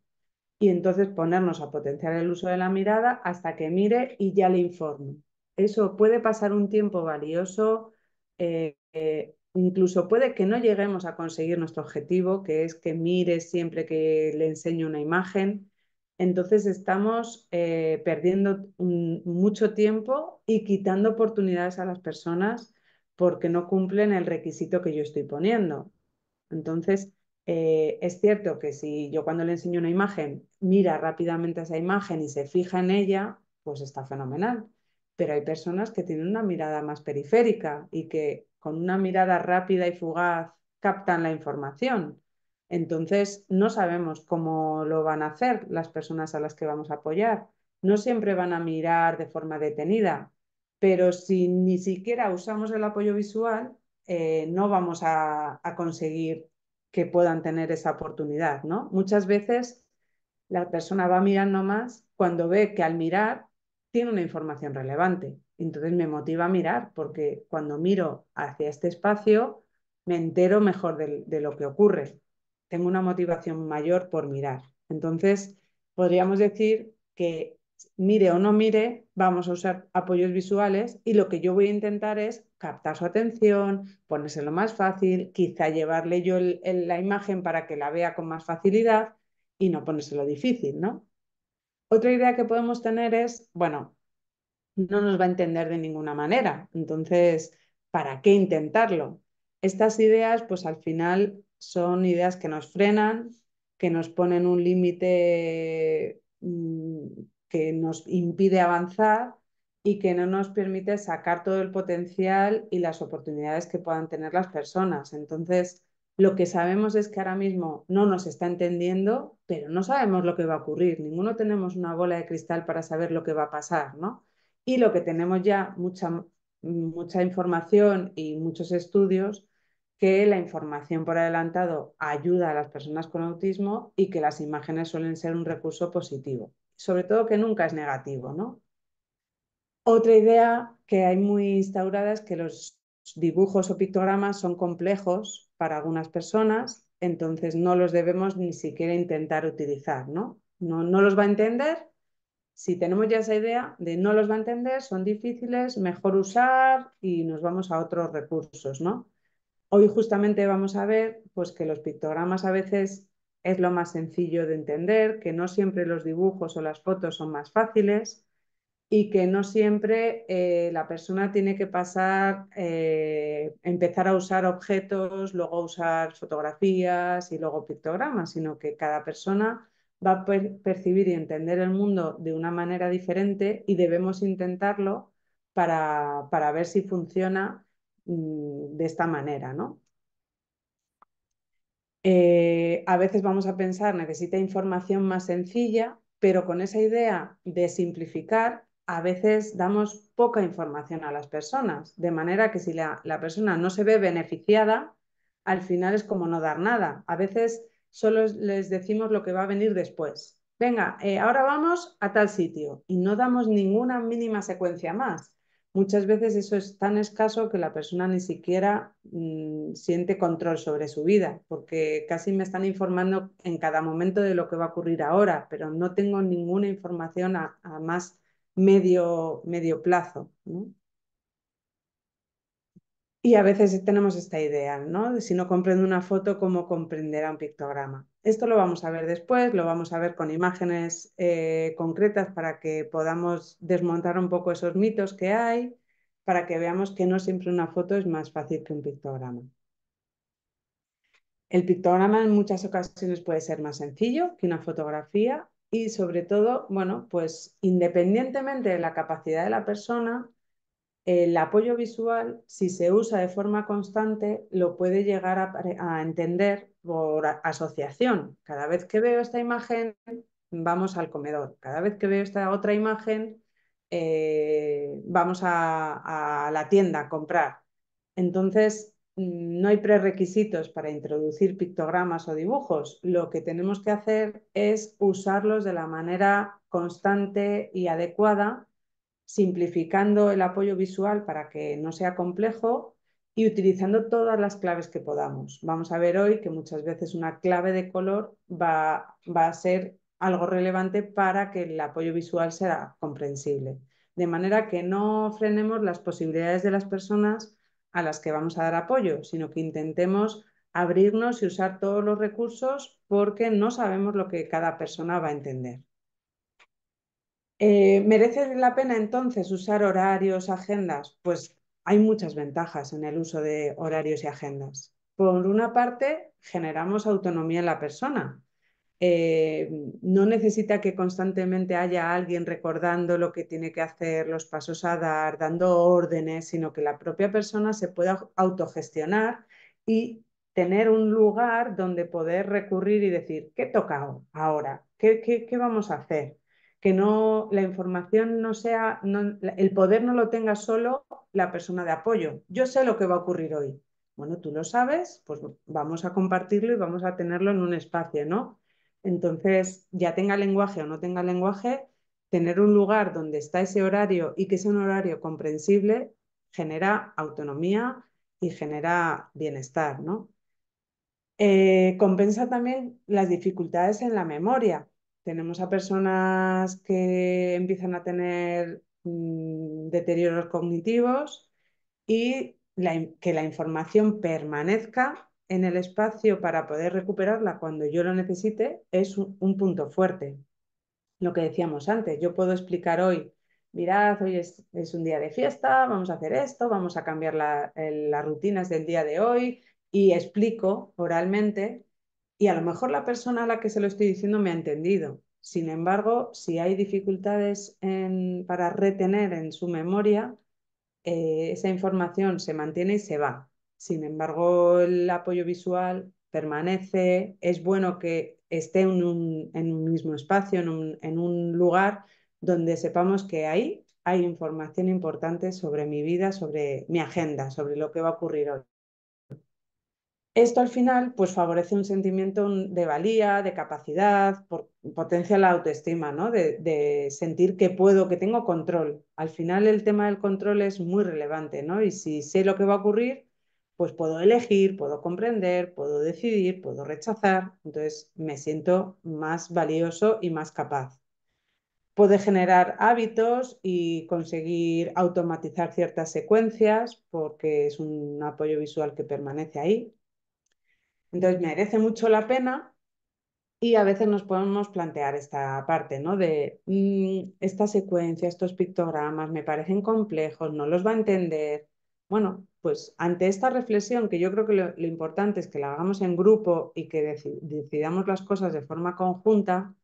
Y entonces ponernos a potenciar el uso de la mirada hasta que mire y ya le informe eso puede pasar un tiempo valioso, eh, eh, incluso puede que no lleguemos a conseguir nuestro objetivo, que es que mire siempre que le enseño una imagen. Entonces estamos eh, perdiendo mucho tiempo y quitando oportunidades a las personas porque no cumplen el requisito que yo estoy poniendo. Entonces, es cierto que si yo cuando le enseño una imagen mira rápidamente esa imagen y se fija en ella, pues está fenomenal pero hay personas que tienen una mirada más periférica y que con una mirada rápida y fugaz captan la información. Entonces, no sabemos cómo lo van a hacer las personas a las que vamos a apoyar. No siempre van a mirar de forma detenida, pero si ni siquiera usamos el apoyo visual, eh, no vamos a, a conseguir que puedan tener esa oportunidad, ¿no? Muchas veces la persona va mirando más cuando ve que al mirar tiene una información relevante. Entonces me motiva a mirar, porque cuando miro hacia este espacio, me entero mejor de, lo que ocurre. Tengo una motivación mayor por mirar. Entonces, podríamos decir que mire o no mire, vamos a usar apoyos visuales y lo que yo voy a intentar es captar su atención, ponérselo más fácil, quizá llevarle yo la imagen para que la vea con más facilidad y no ponérselo difícil, ¿no? Otra idea que podemos tener es, bueno, no nos va a entender de ninguna manera, entonces, ¿para qué intentarlo? Estas ideas, pues al final son ideas que nos frenan, que nos ponen un límite mm, que nos impide avanzar y que no nos permite sacar todo el potencial y las oportunidades que puedan tener las personas. Entonces, lo que sabemos es que ahora mismo no nos está entendiendo, pero no sabemos lo que va a ocurrir. Ninguno tenemos una bola de cristal para saber lo que va a pasar, ¿no? Y lo que tenemos ya, mucha, mucha información y muchos estudios, que la información por adelantado ayuda a las personas con autismo y que las imágenes suelen ser un recurso positivo. Sobre todo que nunca es negativo, ¿no? Otra idea que hay muy instaurada es que los dibujos o pictogramas son complejos para algunas personas, entonces no los debemos ni siquiera intentar utilizar, ¿no? No, los va a entender. Si tenemos ya esa idea de no los va a entender, son difíciles, mejor usar y nos vamos a otros recursos, ¿no? Hoy justamente vamos a ver pues, que los pictogramas a veces es lo más sencillo de entender, que no siempre los dibujos o las fotos son más fáciles, y que no siempre eh, la persona tiene que pasar, eh, empezar a usar objetos, luego usar fotografías y luego pictogramas, sino que cada persona va a percibir y entender el mundo de una manera diferente y debemos intentarlo para, ver si funciona mm, de esta manera, eh, a veces vamos a pensar, necesita información más sencilla, pero con esa idea de simplificar, a veces damos poca información a las personas, de manera que si la, persona no se ve beneficiada, al final es como no dar nada. A veces solo les decimos lo que va a venir después. Venga, eh, ahora vamos a tal sitio y no damos ninguna mínima secuencia más. Muchas veces eso es tan escaso que la persona ni siquiera mm, siente control sobre su vida, porque casi me están informando en cada momento de lo que va a ocurrir ahora, pero no tengo ninguna información a, a más medio, medio plazo. Y a veces tenemos esta idea, ¿no? Si no comprendo una foto, ¿cómo comprenderá un pictograma? Esto lo vamos a ver después, lo vamos a ver con imágenes eh, concretas para que podamos desmontar un poco esos mitos que hay, para que veamos que no siempre una foto es más fácil que un pictograma. El pictograma en muchas ocasiones puede ser más sencillo que una fotografía y sobre todo, bueno, pues independientemente de la capacidad de la persona, el apoyo visual, si se usa de forma constante, lo puede llegar a, entender por asociación. Cada vez que veo esta imagen, vamos al comedor. Cada vez que veo esta otra imagen, eh, vamos a, a, la tienda a comprar. Entonces, Mm, no hay prerequisitos para introducir pictogramas o dibujos. Lo que tenemos que hacer es usarlos de la manera constante y adecuada, simplificando el apoyo visual para que no sea complejo y utilizando todas las claves que podamos. Vamos a ver hoy que muchas veces una clave de color va, va a ser algo relevante para que el apoyo visual sea comprensible. De manera que no frenemos las posibilidades de las personas a las que vamos a dar apoyo, sino que intentemos abrirnos y usar todos los recursos porque no sabemos lo que cada persona va a entender. Eh, ¿Merece la pena entonces usar horarios, agendas? Pues hay muchas ventajas en el uso de horarios y agendas. Por una parte, generamos autonomía en la persona, eh, no necesita que constantemente haya alguien recordando lo que tiene que hacer, los pasos a dar, dando órdenes, sino que la propia persona se pueda autogestionar y tener un lugar donde poder recurrir y decir, ¿qué toca ahora? ¿Qué, qué vamos a hacer? Que no, la información no sea, no, el poder no lo tenga solo la persona de apoyo. Yo sé lo que va a ocurrir hoy. Bueno, tú lo sabes, pues vamos a compartirlo y vamos a tenerlo en un espacio, ¿no? Entonces, ya tenga lenguaje o no tenga lenguaje, tener un lugar donde está ese horario y que sea un horario comprensible genera autonomía y genera bienestar, ¿no? Eh, compensa también las dificultades en la memoria. Tenemos a personas que empiezan a tener mm, deterioros cognitivos y que la información permanezca en el espacio para poder recuperarla cuando yo lo necesite es un, punto fuerte. Lo que decíamos antes, yo puedo explicar hoy, mirad, hoy es, un día de fiesta, vamos a hacer esto, vamos a cambiar las rutinas del día de hoy y explico oralmente y a lo mejor la persona a la que se lo estoy diciendo me ha entendido. Sin embargo, si hay dificultades para retener en su memoria, eh, esa información se mantiene y se va. Sin embargo, el apoyo visual permanece, es bueno que esté en un, mismo espacio, en un, lugar donde sepamos que ahí hay información importante sobre mi vida, sobre mi agenda, sobre lo que va a ocurrir hoy. Esto al final pues favorece un sentimiento de valía, de capacidad, potencia la autoestima, ¿no? De, de, sentir que puedo, que tengo control. Al final el tema del control es muy relevante, ¿no? Y si sé lo que va a ocurrir, pues puedo elegir, puedo comprender, puedo decidir, puedo rechazar, entonces me siento más valioso y más capaz. puede generar hábitos y conseguir automatizar ciertas secuencias porque es un apoyo visual que permanece ahí. Entonces merece mucho la pena y a veces nos podemos plantear esta parte, ¿no? De mm, esta secuencia, estos pictogramas me parecen complejos, no los va a entender, bueno, pues ante esta reflexión, que yo creo que lo, importante es que la hagamos en grupo y que decidamos las cosas de forma conjunta,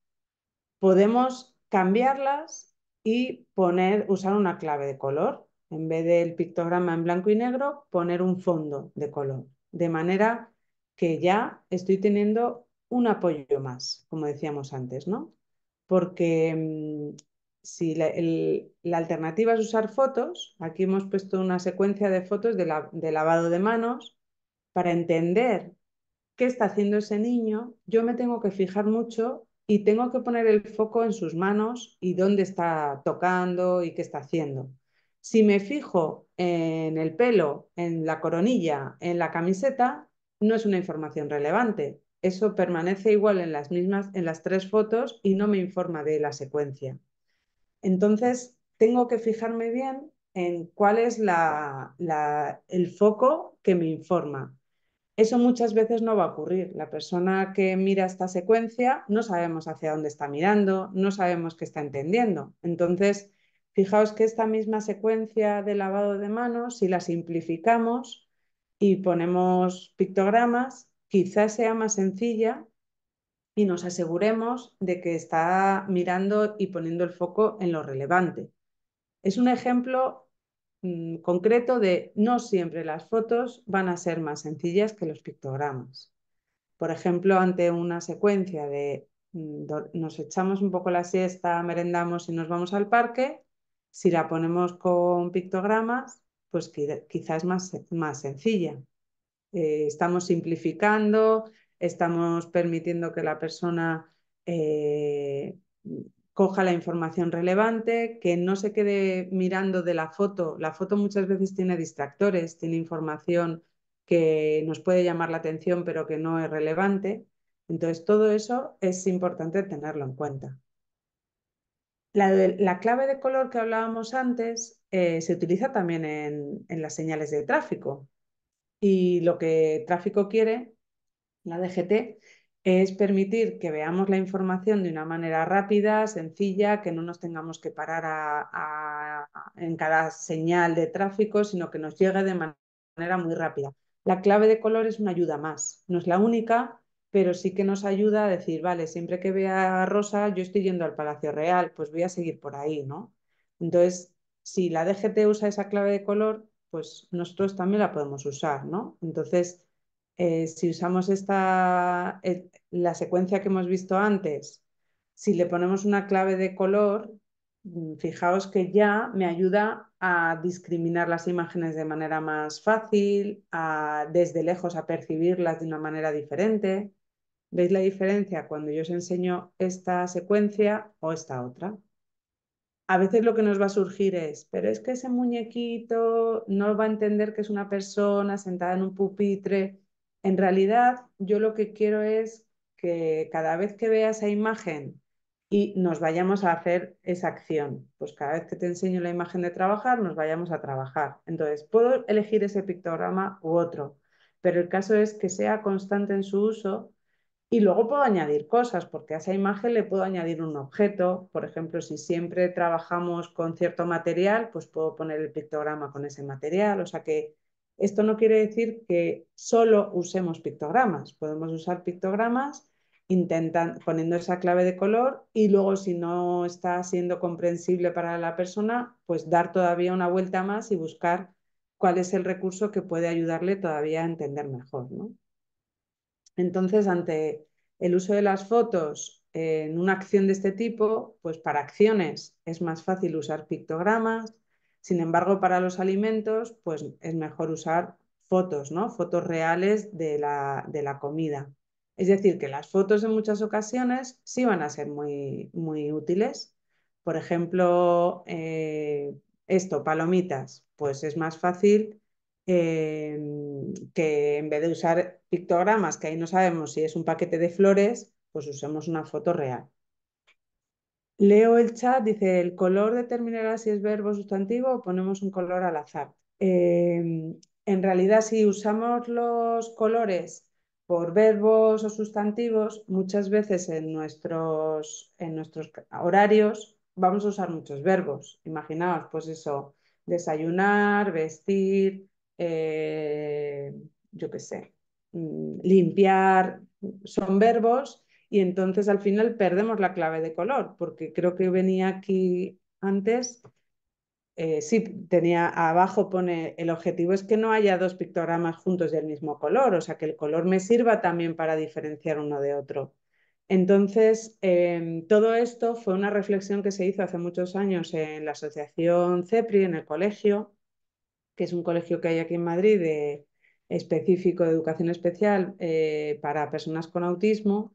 podemos cambiarlas y poner, usar una clave de color. En vez del pictograma en blanco y negro, poner un fondo de color. De manera que ya estoy teniendo un apoyo más, como decíamos antes, ¿no? Porque mm, si la, alternativa es usar fotos, aquí hemos puesto una secuencia de fotos de, de, lavado de manos para entender qué está haciendo ese niño, yo me tengo que fijar mucho y tengo que poner el foco en sus manos y dónde está tocando y qué está haciendo. Si me fijo en el pelo, en la coronilla, en la camiseta, no es una información relevante. Eso permanece igual en las mismas, en las tres fotos y no me informa de la secuencia. Entonces, tengo que fijarme bien en cuál es el foco que me informa. Eso muchas veces no va a ocurrir. La persona que mira esta secuencia no sabemos hacia dónde está mirando, no sabemos qué está entendiendo. Entonces, fijaos que esta misma secuencia de lavado de manos, si la simplificamos y ponemos pictogramas, quizás sea más sencilla y nos aseguremos de que está mirando y poniendo el foco en lo relevante. Es un ejemplo mm, concreto de no siempre las fotos van a ser más sencillas que los pictogramas. Por ejemplo, ante una secuencia de mm, nos echamos un poco la siesta, merendamos y nos vamos al parque, si la ponemos con pictogramas, pues quizás es más, más sencilla. Eh, estamos simplificando, estamos permitiendo que la persona eh, coja la información relevante, que no se quede mirando de la foto. La foto muchas veces tiene distractores, tiene información que nos puede llamar la atención pero que no es relevante. Entonces, todo eso es importante tenerlo en cuenta. La, clave de color que hablábamos antes eh, se utiliza también en las señales de tráfico y lo que tráfico quiere la DGT, es permitir que veamos la información de una manera rápida, sencilla, que no nos tengamos que parar en cada señal de tráfico, sino que nos llegue de manera muy rápida. La clave de color es una ayuda más, no es la única, pero sí que nos ayuda a decir, vale, siempre que vea rosa, yo estoy yendo al Palacio Real, pues voy a seguir por ahí, ¿no? Entonces, si la DGT usa esa clave de color, pues nosotros también la podemos usar, ¿no? Entonces, eh, si usamos esta, eh, la secuencia que hemos visto antes, si le ponemos una clave de color, mm, fijaos que ya me ayuda a discriminar las imágenes de manera más fácil, a, desde lejos a percibirlas de una manera diferente. ¿Veis la diferencia cuando yo os enseño esta secuencia o esta otra? A veces lo que nos va a surgir es, pero es que ese muñequito no va a entender que es una persona sentada en un pupitre en realidad, yo lo que quiero es que cada vez que vea esa imagen y nos vayamos a hacer esa acción, pues cada vez que te enseño la imagen de trabajar, nos vayamos a trabajar. Entonces, puedo elegir ese pictograma u otro, pero el caso es que sea constante en su uso y luego puedo añadir cosas, porque a esa imagen le puedo añadir un objeto. Por ejemplo, si siempre trabajamos con cierto material, pues puedo poner el pictograma con ese material. O sea que esto no quiere decir que solo usemos pictogramas, podemos usar pictogramas intentan, poniendo esa clave de color y luego si no está siendo comprensible para la persona, pues dar todavía una vuelta más y buscar cuál es el recurso que puede ayudarle todavía a entender mejor. ¿no? Entonces, ante el uso de las fotos en una acción de este tipo, pues para acciones es más fácil usar pictogramas, sin embargo, para los alimentos, pues es mejor usar fotos, ¿no? Fotos reales de la, comida. Es decir, que las fotos en muchas ocasiones sí van a ser muy, muy útiles. Por ejemplo, eh, esto, palomitas, pues es más fácil em, que en vez de usar pictogramas, que ahí no sabemos si es un paquete de flores, pues usemos una foto real. Leo el chat, dice, ¿el color determinará si es verbo, sustantivo o ponemos un color al azar? Em, en realidad, si usamos los colores por verbos o sustantivos, muchas veces en nuestros, horarios vamos a usar muchos verbos. Imaginaos, pues eso, desayunar, vestir, eh, yo qué sé, mm, limpiar, son verbos y entonces al final perdemos la clave de color, porque creo que venía aquí antes, eh, sí, tenía abajo pone, el objetivo es que no haya dos pictogramas juntos del mismo color, o sea, que el color me sirva también para diferenciar uno de otro. Entonces, em, todo esto fue una reflexión que se hizo hace muchos años en la asociación CEPRI, en el colegio, que es un colegio que hay aquí en Madrid específico de educación especial eh, para personas con autismo,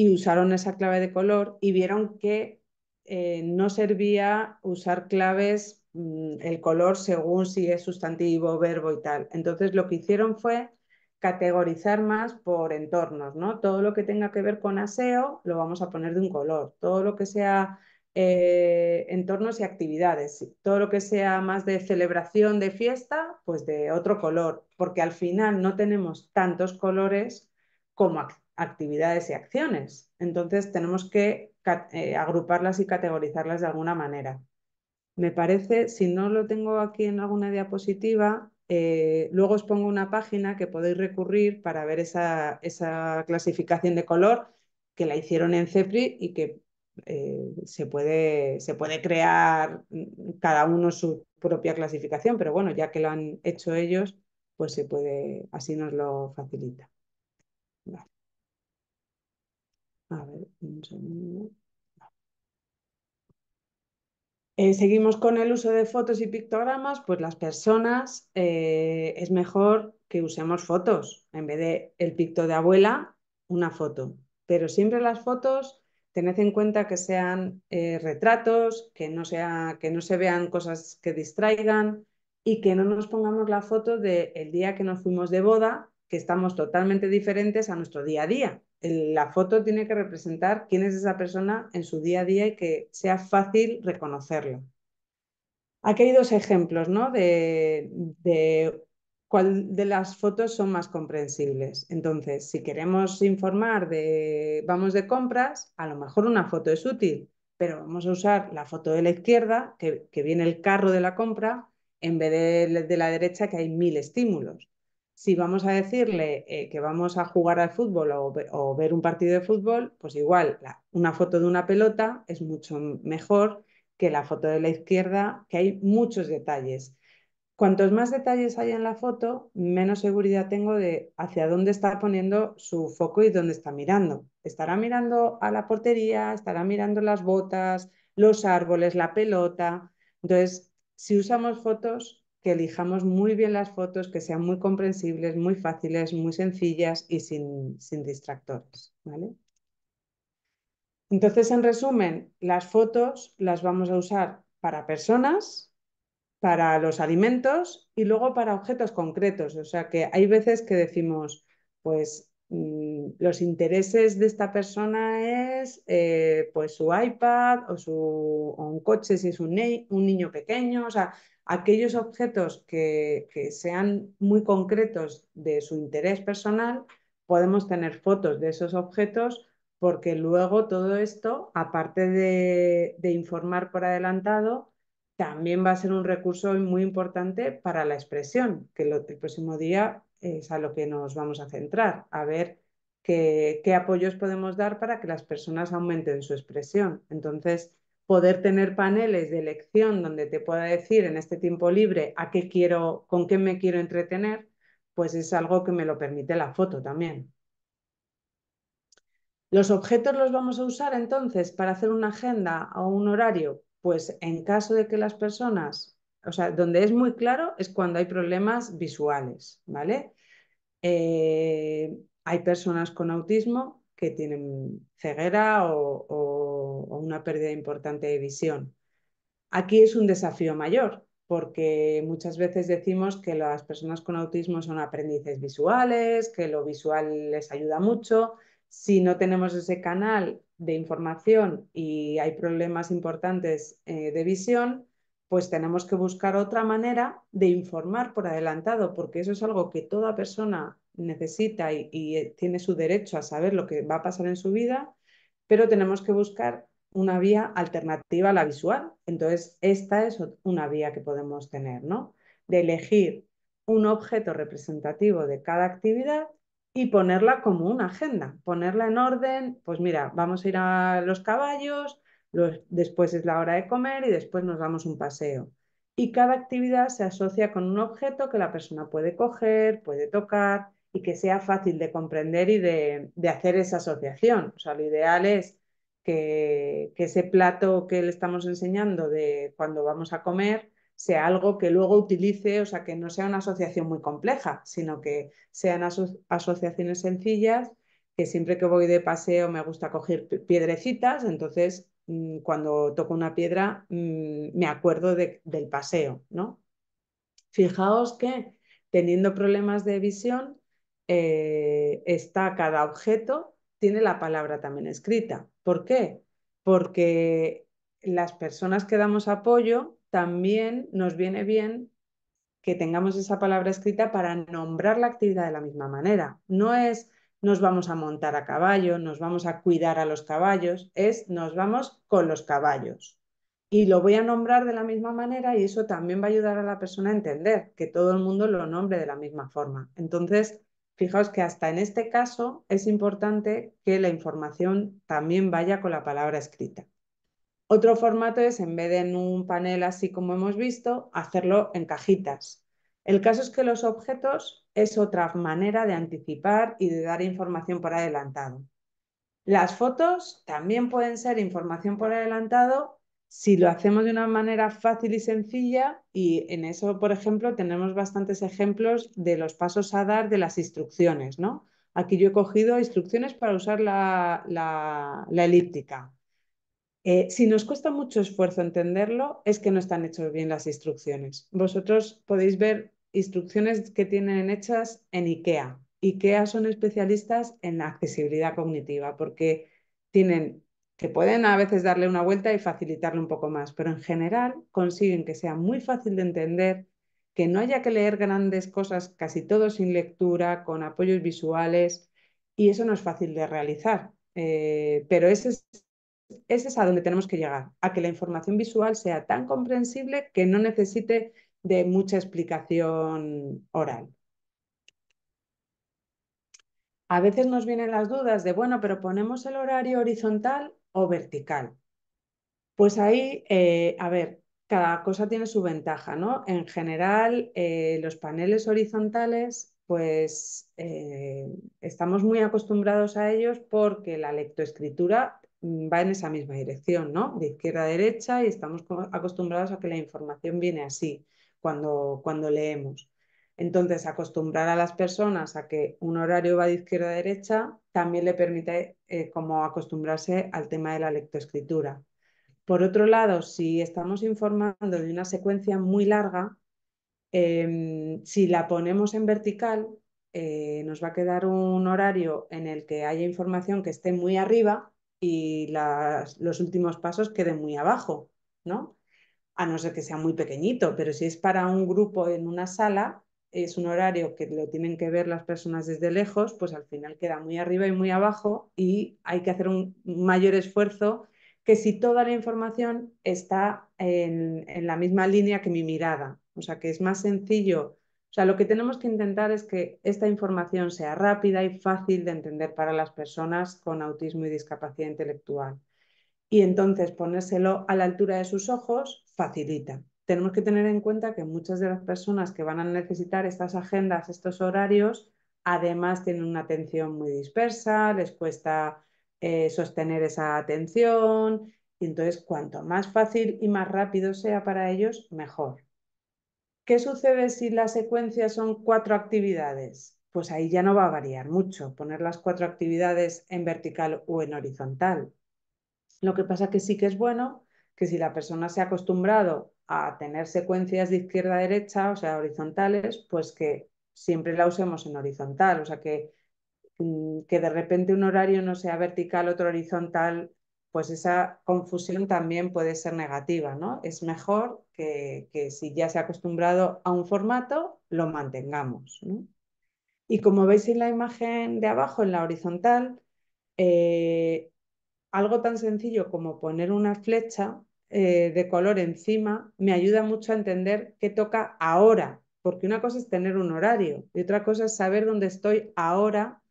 y usaron esa clave de color y vieron que eh, no servía usar claves mm, el color según si es sustantivo, verbo y tal. Entonces lo que hicieron fue categorizar más por entornos, ¿no? Todo lo que tenga que ver con aseo lo vamos a poner de un color, todo lo que sea eh, entornos y actividades, todo lo que sea más de celebración, de fiesta, pues de otro color, porque al final no tenemos tantos colores como, actividades y acciones. Entonces tenemos que eh, agruparlas y categorizarlas de alguna manera. Me parece, si no lo tengo aquí en alguna diapositiva, eh, luego os pongo una página que podéis recurrir para ver esa, esa clasificación de color que la hicieron en CEPRI y que eh, se, puede, se puede crear mm, cada uno su propia clasificación, pero bueno, ya que lo han hecho ellos, pues se puede, así nos lo facilita. A ver, un eh, seguimos con el uso de fotos y pictogramas, pues las personas eh, es mejor que usemos fotos, en vez de el picto de abuela, una foto. Pero siempre las fotos, tened en cuenta que sean eh, retratos, que no, sea, que no se vean cosas que distraigan y que no nos pongamos la foto del día que nos fuimos de boda, que estamos totalmente diferentes a nuestro día a día la foto tiene que representar quién es esa persona en su día a día y que sea fácil reconocerlo. Aquí hay dos ejemplos ¿no? de, de cuál de las fotos son más comprensibles. Entonces, si queremos informar de vamos de compras, a lo mejor una foto es útil, pero vamos a usar la foto de la izquierda, que, viene el carro de la compra, en vez de, de la derecha, que hay mil estímulos si vamos a decirle eh, que vamos a jugar al fútbol o, ver un partido de fútbol, pues igual una foto de una pelota es mucho mejor que la foto de la izquierda, que hay muchos detalles. Cuantos más detalles hay en la foto, menos seguridad tengo de hacia dónde está poniendo su foco y dónde está mirando. Estará mirando a la portería, estará mirando las botas, los árboles, la pelota. Entonces, si usamos fotos, elijamos muy bien las fotos, que sean muy comprensibles, muy fáciles, muy sencillas y sin, distractores. ¿vale? Entonces, en resumen, las fotos las vamos a usar para personas, para los alimentos y luego para objetos concretos. O sea que hay veces que decimos, pues mm, los intereses de esta persona es eh, pues su iPad o, su, un coche si es un, un niño pequeño, o sea, aquellos objetos que, sean muy concretos de su interés personal, podemos tener fotos de esos objetos porque luego todo esto, aparte de, informar por adelantado, también va a ser un recurso muy importante para la expresión, que el próximo día es a lo que nos vamos a centrar, a ver qué, qué apoyos podemos dar para que las personas aumenten su expresión. Entonces, poder tener paneles de elección donde te pueda decir en este tiempo libre a qué quiero, con qué me quiero entretener, pues es algo que me lo permite la foto también. ¿Los objetos los vamos a usar entonces para hacer una agenda o un horario? Pues en caso de que las personas, o sea, donde es muy claro es cuando hay problemas visuales, ¿vale? Eh, hay personas con autismo que tienen ceguera o, una pérdida importante de visión. Aquí es un desafío mayor, porque muchas veces decimos que las personas con autismo son aprendices visuales, que lo visual les ayuda mucho. Si no tenemos ese canal de información y hay problemas importantes eh, de visión, pues tenemos que buscar otra manera de informar por adelantado, porque eso es algo que toda persona necesita y, eh, tiene su derecho a saber lo que va a pasar en su vida, pero tenemos que buscar una vía alternativa a la visual. Entonces, esta es una vía que podemos tener, ¿no? De elegir un objeto representativo de cada actividad y ponerla como una agenda, ponerla en orden, pues mira, vamos a ir a los caballos, después es la hora de comer y después nos damos un paseo. Y cada actividad se asocia con un objeto que la persona puede coger, puede tocar y que sea fácil de comprender y de, hacer esa asociación. O sea, lo ideal es que, ese plato que le estamos enseñando de cuando vamos a comer sea algo que luego utilice, o sea, que no sea una asociación muy compleja, sino que sean asociaciones sencillas, que siempre que voy de paseo me gusta coger piedrecitas, entonces mm, cuando toco una piedra mm, me acuerdo del paseo, ¿no? Fijaos que teniendo problemas de visión, eh, está cada objeto, tiene la palabra también escrita. ¿Por qué? Porque las personas que damos apoyo también nos viene bien que tengamos esa palabra escrita para nombrar la actividad de la misma manera. No es nos vamos a montar a caballo, nos vamos a cuidar a los caballos, es nos vamos con los caballos. Y lo voy a nombrar de la misma manera y eso también va a ayudar a la persona a entender que todo el mundo lo nombre de la misma forma. Entonces, Fijaos que hasta en este caso es importante que la información también vaya con la palabra escrita. Otro formato es, en vez de en un panel así como hemos visto, hacerlo en cajitas. El caso es que los objetos es otra manera de anticipar y de dar información por adelantado. Las fotos también pueden ser información por adelantado si lo hacemos de una manera fácil y sencilla, y en eso, por ejemplo, tenemos bastantes ejemplos de los pasos a dar de las instrucciones, ¿no? Aquí yo he cogido instrucciones para usar la, la, elíptica. Eh, si nos cuesta mucho esfuerzo entenderlo, es que no están hechas bien las instrucciones. Vosotros podéis ver instrucciones que tienen hechas en IKEA. IKEA son especialistas en accesibilidad cognitiva porque tienen que pueden a veces darle una vuelta y facilitarle un poco más, pero en general consiguen que sea muy fácil de entender, que no haya que leer grandes cosas, casi todo sin lectura, con apoyos visuales, y eso no es fácil de realizar. Eh, pero ese es a donde tenemos que llegar, a que la información visual sea tan comprensible que no necesite de mucha explicación oral. A veces nos vienen las dudas de, bueno, pero ponemos el horario horizontal vertical. Pues ahí, eh, a ver, cada cosa tiene su ventaja, ¿no? En general, eh, los paneles horizontales, pues eh, estamos muy acostumbrados a ellos porque la lectoescritura va en esa misma dirección, ¿no? De izquierda a derecha y estamos acostumbrados a que la información viene así cuando, cuando leemos. Entonces, acostumbrar a las personas a que un horario va de izquierda a derecha también le permite eh, como acostumbrarse al tema de la lectoescritura. Por otro lado, si estamos informando de una secuencia muy larga, em, si la ponemos en vertical, eh, nos va a quedar un horario en el que haya información que esté muy arriba y los últimos pasos queden muy abajo, ¿no? A no ser que sea muy pequeñito, pero si es para un grupo en una sala, es un horario que lo tienen que ver las personas desde lejos, pues al final queda muy arriba y muy abajo y hay que hacer un mayor esfuerzo que si toda la información está en, en la misma línea que mi mirada. O sea, que es más sencillo. O sea, lo que tenemos que intentar es que esta información sea rápida y fácil de entender para las personas con autismo y discapacidad intelectual. Y entonces ponérselo a la altura de sus ojos facilita tenemos que tener en cuenta que muchas de las personas que van a necesitar estas agendas, estos horarios, además tienen una atención muy dispersa, les cuesta eh, sostener esa atención, y entonces cuanto más fácil y más rápido sea para ellos, mejor. ¿Qué sucede si la secuencia son cuatro actividades? Pues ahí ya no va a variar mucho, poner las cuatro actividades en vertical o en horizontal. Lo que pasa que sí que es bueno que si la persona se ha acostumbrado a tener secuencias de izquierda a derecha, o sea, horizontales, pues que siempre la usemos en horizontal, o sea, que, mm, que de repente un horario no sea vertical, otro horizontal, pues esa confusión también puede ser negativa, ¿no? Es mejor que, si ya se ha acostumbrado a un formato, lo mantengamos, ¿no? Y como veis en la imagen de abajo, en la horizontal, eh, algo tan sencillo como poner una flecha eh, de color encima me ayuda mucho a entender qué toca ahora, porque una cosa es tener un horario y otra cosa es saber dónde estoy ahora,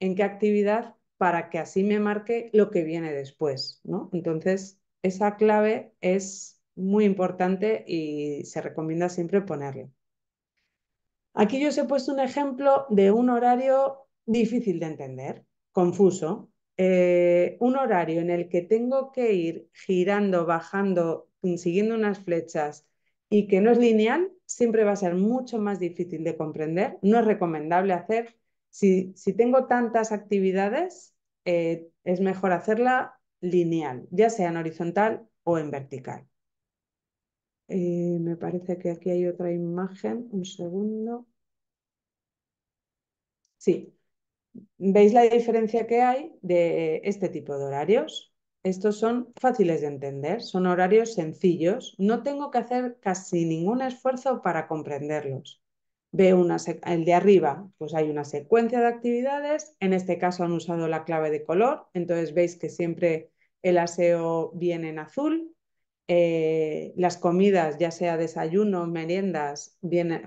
en qué actividad, para que así me marque lo que viene después, ¿no? Entonces, esa clave es muy importante y se recomienda siempre ponerla. Aquí yo os he puesto un ejemplo de un horario difícil de entender, confuso, eh, un horario en el que tengo que ir girando, bajando, siguiendo unas flechas y que no es lineal, siempre va a ser mucho más difícil de comprender. No es recomendable hacer. Si, tengo tantas actividades, eh, es mejor hacerla lineal, ya sea en horizontal o en vertical. Eh, me parece que aquí hay otra imagen. Un segundo. Sí, ¿Veis la diferencia que hay de este tipo de horarios? Estos son fáciles de entender, son horarios sencillos, no tengo que hacer casi ningún esfuerzo para comprenderlos. Veo el de arriba, pues hay una secuencia de actividades, en este caso han usado la clave de color, entonces veis que siempre el aseo viene en azul, eh, las comidas, ya sea desayuno, meriendas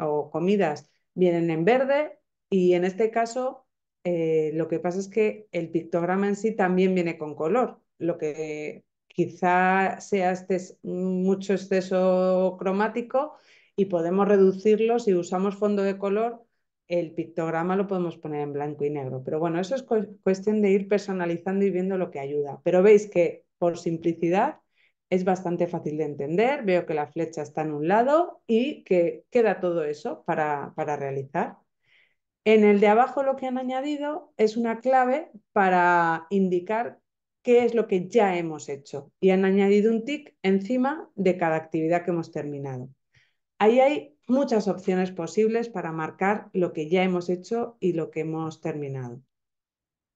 o comidas, vienen en verde y en este caso eh, lo que pasa es que el pictograma en sí también viene con color. Lo que quizá sea este mucho exceso cromático y podemos reducirlo si usamos fondo de color. El pictograma lo podemos poner en blanco y negro, pero bueno, eso es cuestión de ir personalizando y viendo lo que ayuda. Pero veis que por simplicidad es bastante fácil de entender, veo que la flecha está en un lado y que queda todo eso para realizar. En el de abajo lo que han añadido es una clave para indicar qué es lo que ya hemos hecho y han añadido un tick encima de cada actividad que hemos terminado. Ahí hay muchas opciones posibles para marcar lo que ya hemos hecho y lo que hemos terminado.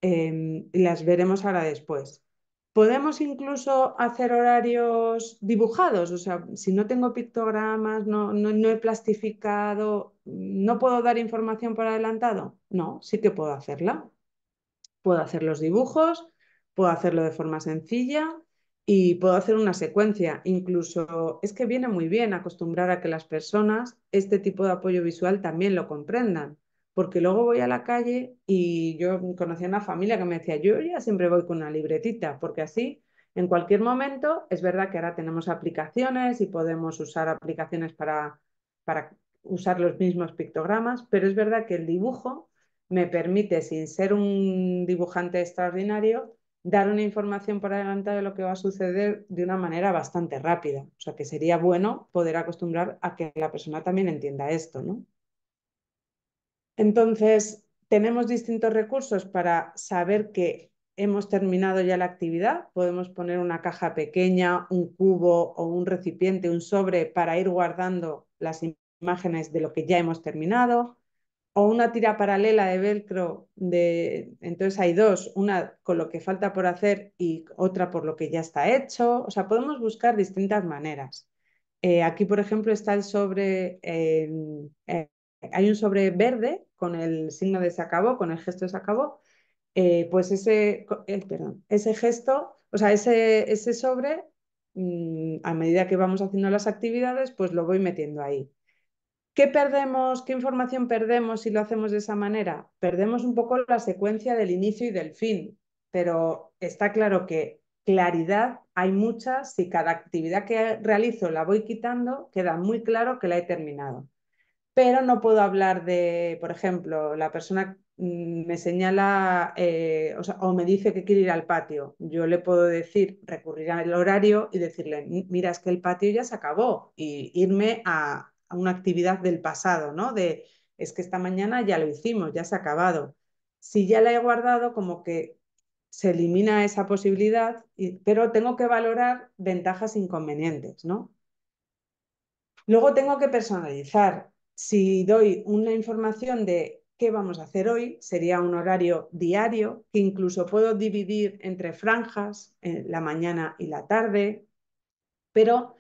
Em, las veremos ahora después. Podemos incluso hacer horarios dibujados, o sea, si no tengo pictogramas, no he plastificado, ¿No puedo dar información por adelantado? No, sí que puedo hacerla. Puedo hacer los dibujos, puedo hacerlo de forma sencilla y puedo hacer una secuencia. Incluso es que viene muy bien acostumbrar a que las personas este tipo de apoyo visual también lo comprendan, porque luego voy a la calle y yo conocí a una familia que me decía, yo ya siempre voy con una libretita, porque así en cualquier momento es verdad que ahora tenemos aplicaciones y podemos usar aplicaciones para, para usar los mismos pictogramas, pero es verdad que el dibujo me permite, sin ser un dibujante extraordinario, dar una información por adelantado de lo que va a suceder de una manera bastante rápida. O sea, que sería bueno poder acostumbrar a que la persona también entienda esto, ¿no? Entonces, tenemos distintos recursos para saber que hemos terminado ya la actividad. Podemos poner una caja pequeña, un cubo o un recipiente, un sobre para ir guardando las imágenes de lo que ya hemos terminado, o una tira paralela de velcro, de, entonces hay dos, una con lo que falta por hacer y otra por lo que ya está hecho, o sea, podemos buscar distintas maneras. Eh, aquí, por ejemplo, está el sobre, eh, hay un sobre verde con el signo de se acabó, con el gesto de se acabó, eh, pues ese, perdón, ese gesto, o sea, ese, ese sobre, mm, a medida que vamos haciendo las actividades, pues lo voy metiendo ahí. ¿Qué perdemos, qué información perdemos si lo hacemos de esa manera? Perdemos un poco la secuencia del inicio y del fin, pero está claro que claridad hay mucha, si cada actividad que realizo la voy quitando, queda muy claro que la he terminado. Pero no puedo hablar de, por ejemplo, la persona mm, me señala eh, o, o, me dice que quiere ir al patio. Yo le puedo decir, recurrir al horario y decirle, mira, es que el patio ya se acabó y irme a, una actividad del pasado, ¿no? De es que esta mañana ya lo hicimos, ya se ha acabado. Si ya la he guardado, como que se elimina esa posibilidad, pero tengo que valorar ventajas e inconvenientes, ¿no? Luego tengo que personalizar. Si doy una información de qué vamos a hacer hoy, sería un horario diario que incluso puedo dividir entre franjas, eh, la mañana y la tarde, pero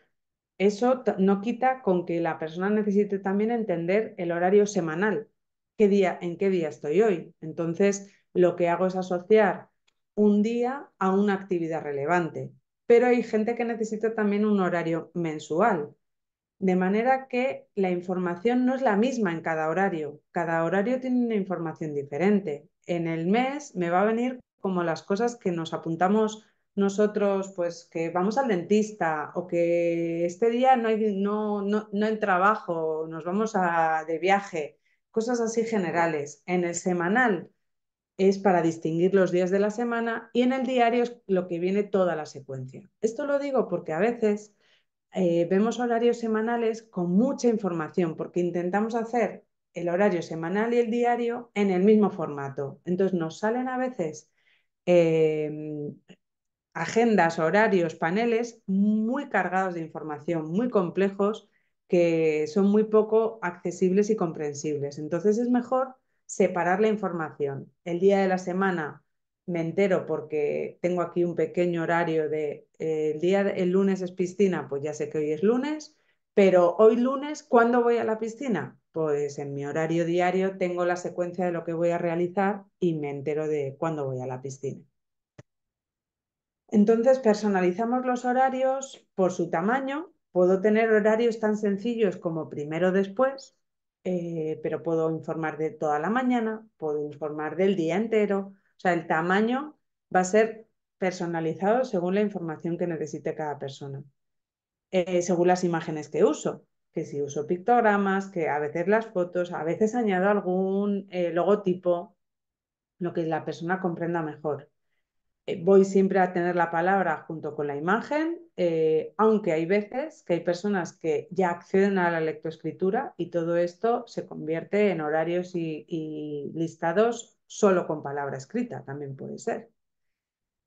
eso no quita con que la persona necesite también entender el horario semanal, qué día, en qué día estoy hoy. Entonces, lo que hago es asociar un día a una actividad relevante, pero hay gente que necesita también un horario mensual. De manera que la información no es la misma en cada horario. Cada horario tiene una información diferente. En el mes me va a venir como las cosas que nos apuntamos nosotros pues que vamos al dentista o que este día no hay, no, trabajo, nos vamos de viaje, cosas así generales. En el semanal es para distinguir los días de la semana y en el diario es lo que viene toda la secuencia. Esto lo digo porque a veces eh, vemos horarios semanales con mucha información porque intentamos hacer el horario semanal y el diario en el mismo formato. Entonces nos salen a veces em, agendas, horarios, paneles muy cargados de información, muy complejos, que son muy poco accesibles y comprensibles. Entonces es mejor separar la información. El día de la semana me entero porque tengo aquí un pequeño horario de eh, el día el lunes es piscina, pues ya sé que hoy es lunes, pero hoy lunes ¿cuándo voy a la piscina? Pues en mi horario diario tengo la secuencia de lo que voy a realizar y me entero de cuándo voy a la piscina. Entonces personalizamos los horarios por su tamaño. Puedo tener horarios tan sencillos como primero después, eh, pero puedo informar de toda la mañana, puedo informar del día entero. O sea, el tamaño va a ser personalizado según la información que necesite cada persona, eh, según las imágenes que uso, que si uso pictogramas, que a veces las fotos, a veces añado algún eh, logotipo, lo que la persona comprenda mejor. Eh, voy siempre a tener la palabra junto con la imagen, eh, aunque hay veces que hay personas que ya acceden a la lectoescritura y todo esto se convierte en horarios y listados solo con palabra escrita, también puede ser.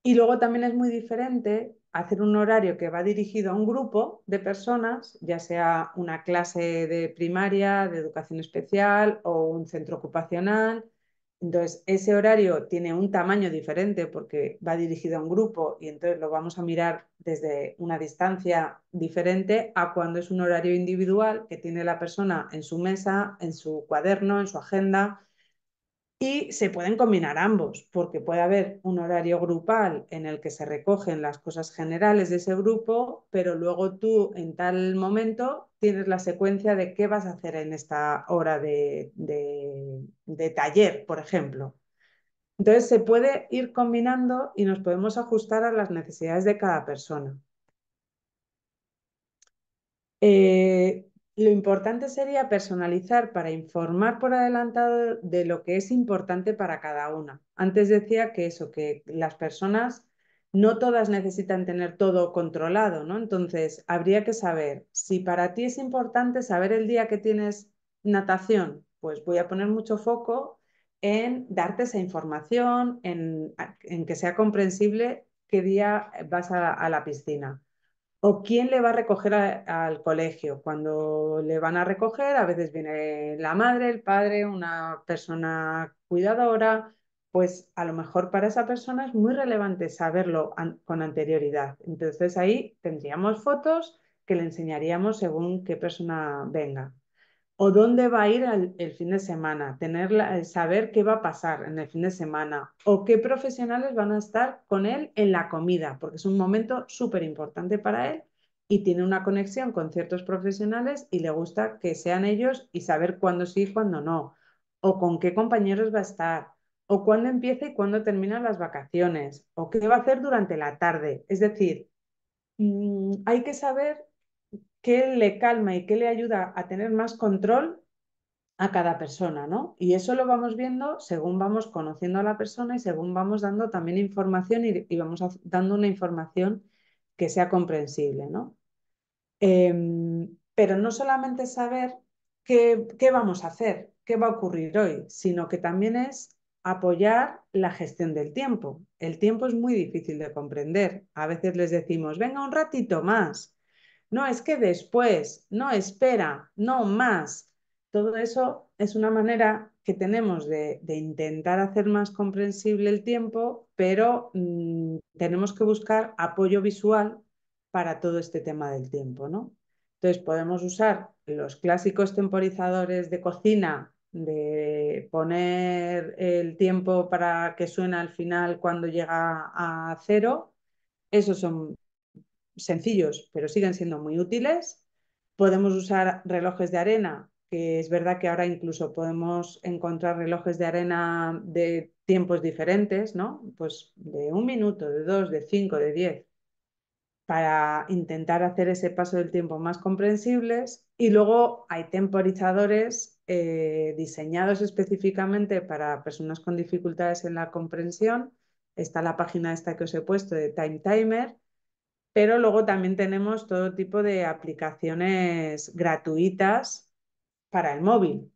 Y luego también es muy diferente hacer un horario que va dirigido a un grupo de personas, ya sea una clase de primaria, de educación especial o un centro ocupacional entonces, ese horario tiene un tamaño diferente porque va dirigido a un grupo y entonces lo vamos a mirar desde una distancia diferente a cuando es un horario individual que tiene la persona en su mesa, en su cuaderno, en su agenda, y se pueden combinar ambos, porque puede haber un horario grupal en el que se recogen las cosas generales de ese grupo, pero luego tú en tal momento tienes la secuencia de qué vas a hacer en esta hora de, taller, por ejemplo. Entonces se puede ir combinando y nos podemos ajustar a las necesidades de cada persona. Eh, lo importante sería personalizar para informar por adelantado de lo que es importante para cada una. Antes decía que eso, que las personas no todas necesitan tener todo controlado, ¿no? Entonces, habría que saber si para ti es importante saber el día que tienes natación, pues voy a poner mucho foco en darte esa información, en, que sea comprensible qué día vas a la piscina. ¿O quién le va a recoger al colegio? Cuando le van a recoger, a veces viene la madre, el padre, una persona cuidadora, pues a lo mejor para esa persona es muy relevante saberlo con anterioridad. Entonces ahí tendríamos fotos que le enseñaríamos según qué persona venga o dónde va a ir el, fin de semana, saber qué va a pasar en el fin de semana o qué profesionales van a estar con él en la comida, porque es un momento súper importante para él y tiene una conexión con ciertos profesionales y le gusta que sean ellos y saber cuándo sí y cuándo no, o con qué compañeros va a estar, o cuándo empieza y cuándo terminan las vacaciones, o qué va a hacer durante la tarde. Es decir, mm, hay que saber qué le calma y qué le ayuda a tener más control a cada persona, ¿no? Y eso lo vamos viendo según vamos conociendo a la persona y según vamos dando también información y, vamos dando una información que sea comprensible, ¿no? Em, pero no solamente saber qué, qué vamos a hacer, qué va a ocurrir hoy, sino que también es apoyar la gestión del tiempo. El tiempo es muy difícil de comprender. A veces les decimos, venga un ratito más, no es que después, no espera, no más. Todo eso es una manera que tenemos de, intentar hacer más comprensible el tiempo, pero mm, tenemos que buscar apoyo visual para todo este tema del tiempo, ¿no? Entonces podemos usar los clásicos temporizadores de cocina, de poner el tiempo para que suene al final cuando llega a cero. Esos son sencillos, pero siguen siendo muy útiles. Podemos usar relojes de arena, que es verdad que ahora incluso podemos encontrar relojes de arena de tiempos diferentes, ¿no? Pues de un minuto, de dos, de cinco, de diez, para intentar hacer ese paso del tiempo más comprensibles. Y luego hay temporizadores eh, diseñados específicamente para personas con dificultades en la comprensión. Está la página esta que os he puesto de Time Timer, pero luego también tenemos todo tipo de aplicaciones gratuitas para el móvil,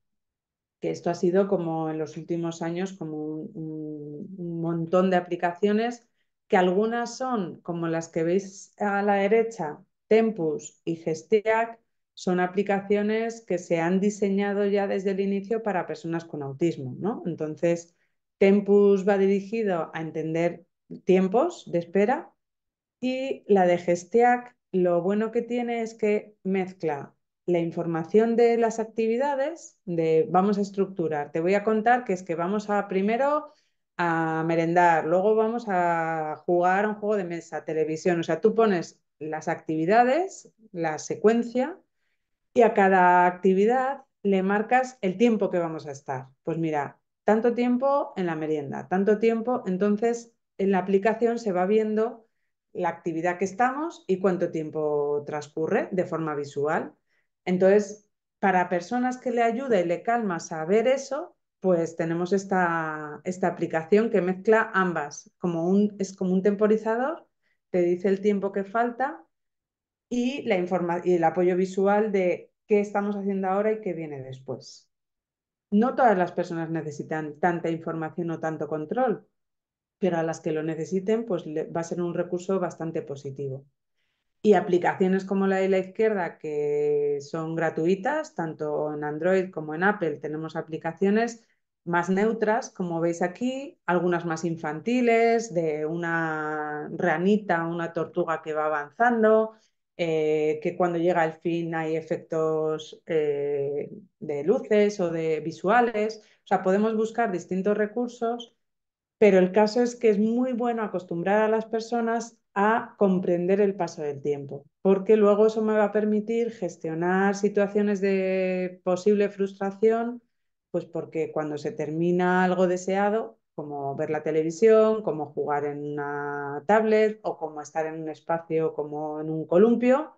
que esto ha sido como en los últimos años como un, montón de aplicaciones que algunas son como las que veis a la derecha, Tempus y Gestiac, son aplicaciones que se han diseñado ya desde el inicio para personas con autismo, ¿no? Entonces, Tempus va dirigido a entender tiempos de espera y la de Gestiac, lo bueno que tiene es que mezcla la información de las actividades, de vamos a estructurar, te voy a contar que es que vamos a primero a merendar, luego vamos a jugar a un juego de mesa, televisión, o sea, tú pones las actividades, la secuencia, y a cada actividad le marcas el tiempo que vamos a estar. Pues mira, tanto tiempo en la merienda, tanto tiempo, entonces en la aplicación se va viendo la actividad que estamos y cuánto tiempo transcurre de forma visual. Entonces, para personas que le ayuda y le calma saber eso, pues tenemos esta, aplicación que mezcla ambas. Como un, es como un temporizador, te dice el tiempo que falta y, la y el apoyo visual de qué estamos haciendo ahora y qué viene después. No todas las personas necesitan tanta información o tanto control pero a las que lo necesiten, pues va a ser un recurso bastante positivo. Y aplicaciones como la de la izquierda, que son gratuitas, tanto en Android como en Apple, tenemos aplicaciones más neutras, como veis aquí, algunas más infantiles, de una ranita, una tortuga que va avanzando, eh, que cuando llega al fin hay efectos eh, de luces o de visuales. O sea, podemos buscar distintos recursos pero el caso es que es muy bueno acostumbrar a las personas a comprender el paso del tiempo, porque luego eso me va a permitir gestionar situaciones de posible frustración, pues porque cuando se termina algo deseado, como ver la televisión, como jugar en una tablet o como estar en un espacio como en un columpio,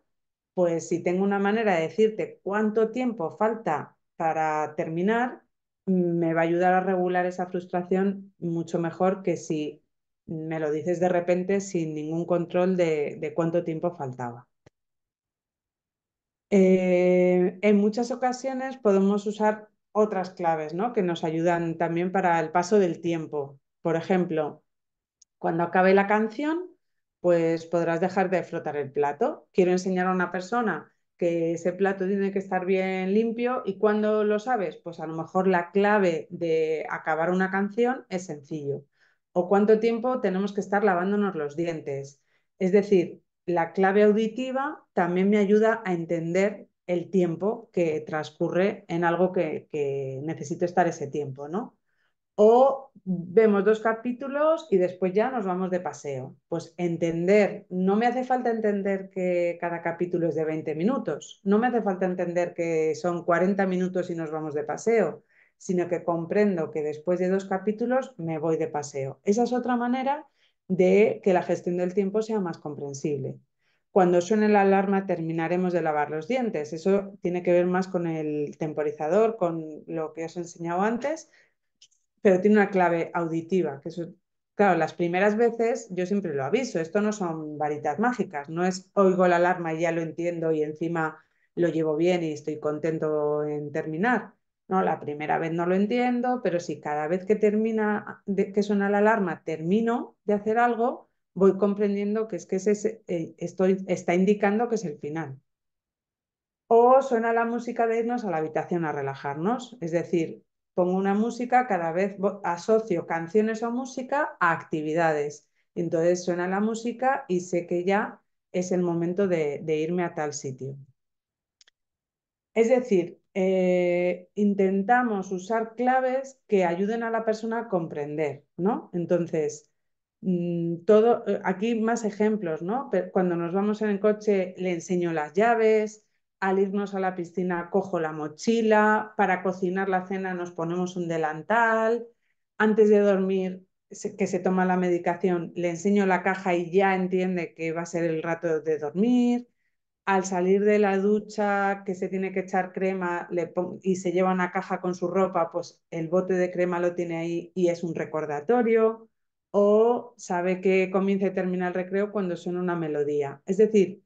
pues si tengo una manera de decirte cuánto tiempo falta para terminar, me va a ayudar a regular esa frustración mucho mejor que si me lo dices de repente sin ningún control de, de cuánto tiempo faltaba. Eh, en muchas ocasiones podemos usar otras claves ¿no? que nos ayudan también para el paso del tiempo. Por ejemplo, cuando acabe la canción, pues podrás dejar de frotar el plato. Quiero enseñar a una persona que ese plato tiene que estar bien limpio y cuando lo sabes, pues a lo mejor la clave de acabar una canción es sencillo. O cuánto tiempo tenemos que estar lavándonos los dientes. Es decir, la clave auditiva también me ayuda a entender el tiempo que transcurre en algo que, que necesito estar ese tiempo, ¿no? O vemos dos capítulos y después ya nos vamos de paseo. Pues entender, no me hace falta entender que cada capítulo es de 20 minutos, no me hace falta entender que son 40 minutos y nos vamos de paseo, sino que comprendo que después de dos capítulos me voy de paseo. Esa es otra manera de que la gestión del tiempo sea más comprensible. Cuando suene la alarma terminaremos de lavar los dientes. Eso tiene que ver más con el temporizador, con lo que os he enseñado antes, pero tiene una clave auditiva, que es claro, las primeras veces yo siempre lo aviso, esto no son varitas mágicas, no es oigo la alarma y ya lo entiendo y encima lo llevo bien y estoy contento en terminar. No, la primera vez no lo entiendo, pero si cada vez que termina, que suena la alarma, termino de hacer algo, voy comprendiendo que es que ese, eh, estoy, está indicando que es el final. O suena la música de irnos a la habitación a relajarnos, es decir, pongo una música, cada vez asocio canciones o música a actividades. Entonces suena la música y sé que ya es el momento de, irme a tal sitio. Es decir, eh, intentamos usar claves que ayuden a la persona a comprender, ¿no? Entonces, mm, todo, eh, aquí más ejemplos, ¿no? cuando nos vamos en el coche le enseño las llaves, al irnos a la piscina cojo la mochila, para cocinar la cena nos ponemos un delantal, antes de dormir que se toma la medicación le enseño la caja y ya entiende que va a ser el rato de dormir, al salir de la ducha que se tiene que echar crema y se lleva una caja con su ropa, pues el bote de crema lo tiene ahí y es un recordatorio, o sabe que comienza y termina el recreo cuando suena una melodía. Es decir,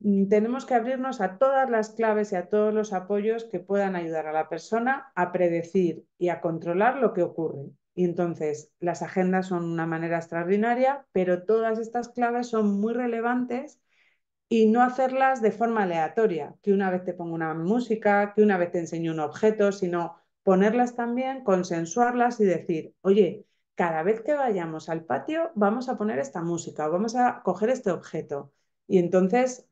Mm, tenemos que abrirnos a todas las claves y a todos los apoyos que puedan ayudar a la persona a predecir y a controlar lo que ocurre. Y entonces las agendas son una manera extraordinaria, pero todas estas claves son muy relevantes y no hacerlas de forma aleatoria, que una vez te pongo una música, que una vez te enseño un objeto, sino ponerlas también, consensuarlas y decir, oye, cada vez que vayamos al patio vamos a poner esta música o vamos a coger este objeto. Y entonces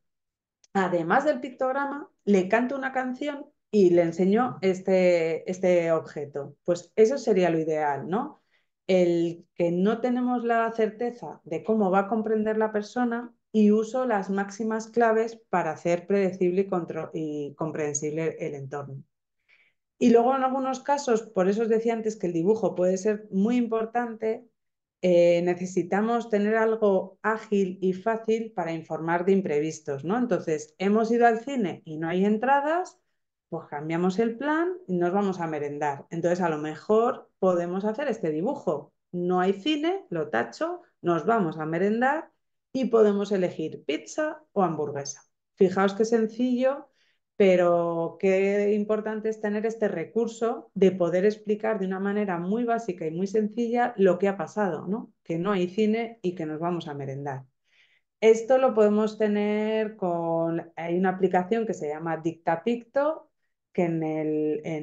además del pictograma, le canto una canción y le enseño este, este objeto. Pues eso sería lo ideal, ¿no? El que no tenemos la certeza de cómo va a comprender la persona y uso las máximas claves para hacer predecible y, y comprensible el entorno. Y luego en algunos casos, por eso os decía antes que el dibujo puede ser muy importante eh, necesitamos tener algo ágil y fácil para informar de imprevistos, ¿no? Entonces, hemos ido al cine y no hay entradas, pues cambiamos el plan y nos vamos a merendar. Entonces, a lo mejor podemos hacer este dibujo. No hay cine, lo tacho, nos vamos a merendar y podemos elegir pizza o hamburguesa. Fijaos qué sencillo pero qué importante es tener este recurso de poder explicar de una manera muy básica y muy sencilla lo que ha pasado, ¿no? Que no hay cine y que nos vamos a merendar. Esto lo podemos tener con, hay una aplicación que se llama Dictapicto, que en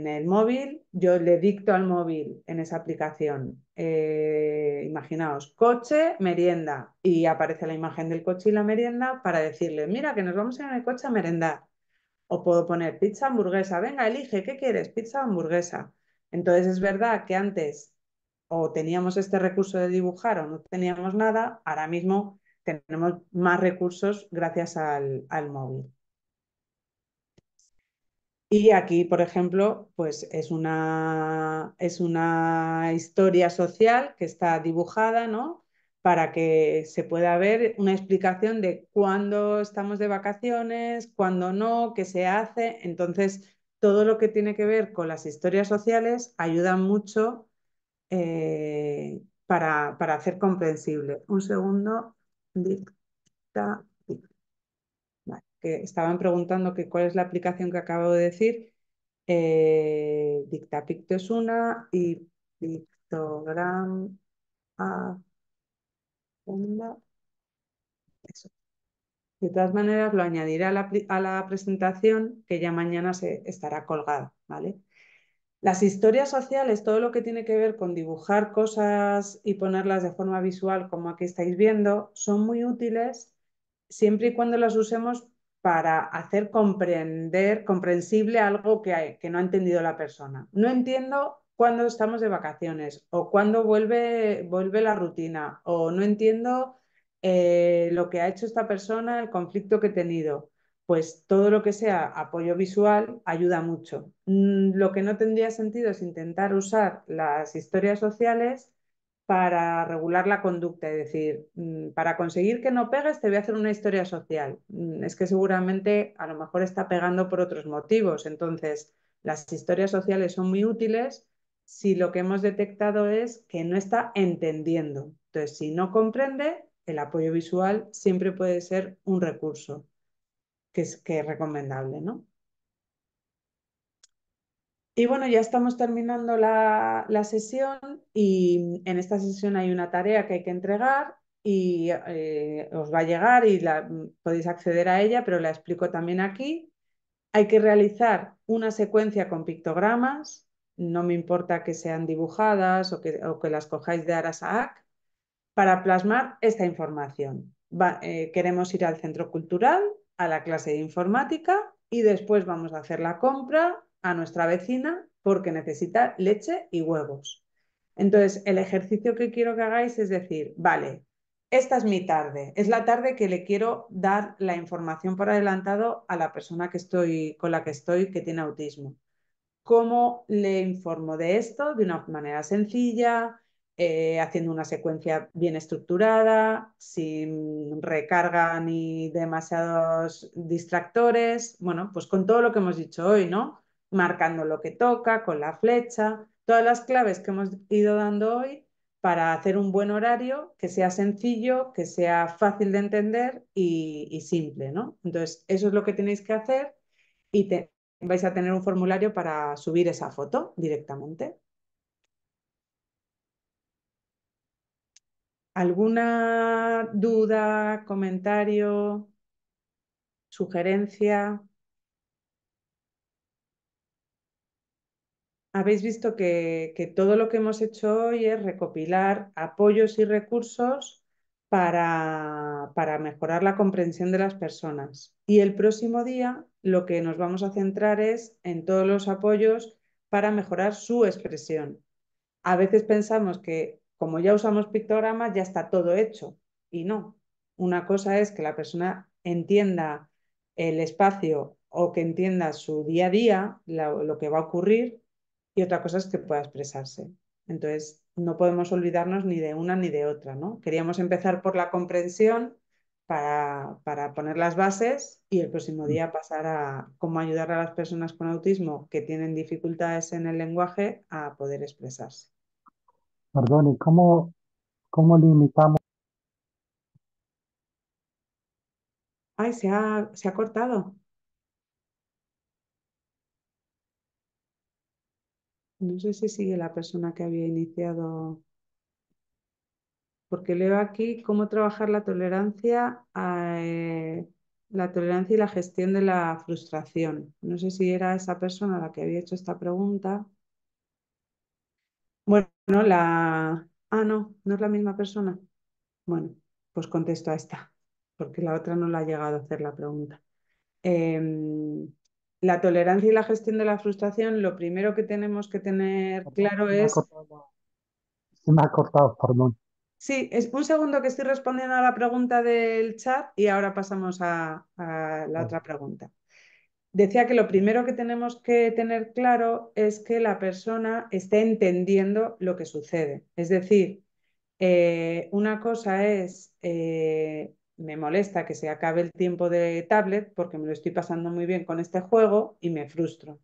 el, móvil, yo le dicto al móvil en esa aplicación, eh, imaginaos, coche, merienda, y aparece la imagen del coche y la merienda para decirle, mira que nos vamos a en el coche a merendar o puedo poner pizza hamburguesa. Venga, elige, ¿qué quieres? Pizza hamburguesa. Entonces es verdad que antes o teníamos este recurso de dibujar o no teníamos nada, ahora mismo tenemos más recursos gracias al, al móvil. Y aquí, por ejemplo, pues es una, es una historia social que está dibujada, ¿no? para que se pueda ver una explicación de cuándo estamos de vacaciones, cuándo no, qué se hace. Entonces, todo lo que tiene que ver con las historias sociales ayuda mucho eh, para, para, hacer comprensible. Un segundo. Vale, que estaban preguntando cuál es la aplicación que acabo de decir. Eh, Dictapicto es una y Pictogram. De todas maneras, lo añadiré a la, presentación que ya mañana se estará colgada, ¿vale? Las historias sociales, todo lo que tiene que ver con dibujar cosas y ponerlas de forma visual, como aquí estáis viendo, son muy útiles siempre y cuando las usemos para hacer comprender, comprensible algo que, que no ha entendido la persona. No entiendo cuando estamos de vacaciones o cuando vuelve, vuelve la rutina o no entiendo eh, lo que ha hecho esta persona, el conflicto que he tenido. Pues todo lo que sea apoyo visual ayuda mucho. Mm, lo que no tendría sentido es intentar usar las historias sociales para regular la conducta, es decir, mm, para conseguir que no pegues te voy a hacer una historia social. Mm, es que seguramente a lo mejor está pegando por otros motivos. Entonces, las historias sociales son muy útiles si lo que hemos detectado es que no está entendiendo. Entonces, si no comprende, el apoyo visual siempre puede ser un recurso que es, recomendable, ¿no? Y bueno, ya estamos terminando la, sesión y en esta sesión hay una tarea que hay que entregar y eh, os va a llegar y la, mm, podéis acceder a ella, pero la explico también aquí. Hay que realizar una secuencia con pictogramas no me importa que sean dibujadas o que, las cojáis de Arasaac, para plasmar esta información. Eh, queremos ir al centro cultural, a la clase de informática y después vamos a hacer la compra a nuestra vecina porque necesita leche y huevos. Entonces, el ejercicio que quiero que hagáis es decir, vale, esta es mi tarde, es la tarde que le quiero dar la información por adelantado a la persona que estoy, con la que estoy que tiene autismo. ¿Cómo le informo de esto? De una manera sencilla, eh, haciendo una secuencia bien estructurada, sin recarga ni demasiados distractores. Bueno, pues con todo lo que hemos dicho hoy, ¿no? Marcando lo que toca, con la flecha, todas las claves que hemos ido dando hoy para hacer un buen horario que sea sencillo, que sea fácil de entender y, y simple, ¿no? Entonces, eso es lo que tenéis que hacer y te, vais a tener un formulario para subir esa foto directamente. ¿Alguna duda, comentario, sugerencia? Habéis visto que, todo lo que hemos hecho hoy es recopilar apoyos y recursos para mejorar la comprensión de las personas. Y el próximo día lo que nos vamos a centrar es en todos los apoyos para mejorar su expresión. A veces pensamos que como ya usamos pictogramas ya está todo hecho y no. Una cosa es que la persona entienda el espacio o que entienda su día a día, lo, que va a ocurrir, y otra cosa es que pueda expresarse. Entonces, no podemos olvidarnos ni de una ni de otra, ¿no? Queríamos empezar por la comprensión, para, poner las bases y el próximo mm. día pasar a cómo ayudar a las personas con autismo que tienen dificultades en el lenguaje a poder expresarse. Perdón, ¿y cómo, cómo limitamos? Ay, se se ha cortado. No sé si sigue la persona que había iniciado porque leo aquí cómo trabajar la tolerancia, eh, la tolerancia y la gestión de la frustración. No sé si era esa persona la que había hecho esta pregunta. Bueno, la... Ah, no, no es la misma persona. Bueno, pues contesto a esta, porque la otra no la ha llegado a hacer la pregunta. Em, la tolerancia y la gestión de la frustración, lo primero que tenemos que tener claro es... Se me ha cortado, perdón. Sí, es un segundo que estoy respondiendo a la pregunta del chat y ahora pasamos a, la otra pregunta. Decía que lo primero que tenemos que tener claro es que la persona esté entendiendo lo que sucede. Es decir, eh, una cosa es, eh, me molesta que se acabe el tiempo de tablet porque me lo estoy pasando muy bien con este juego y me frustro.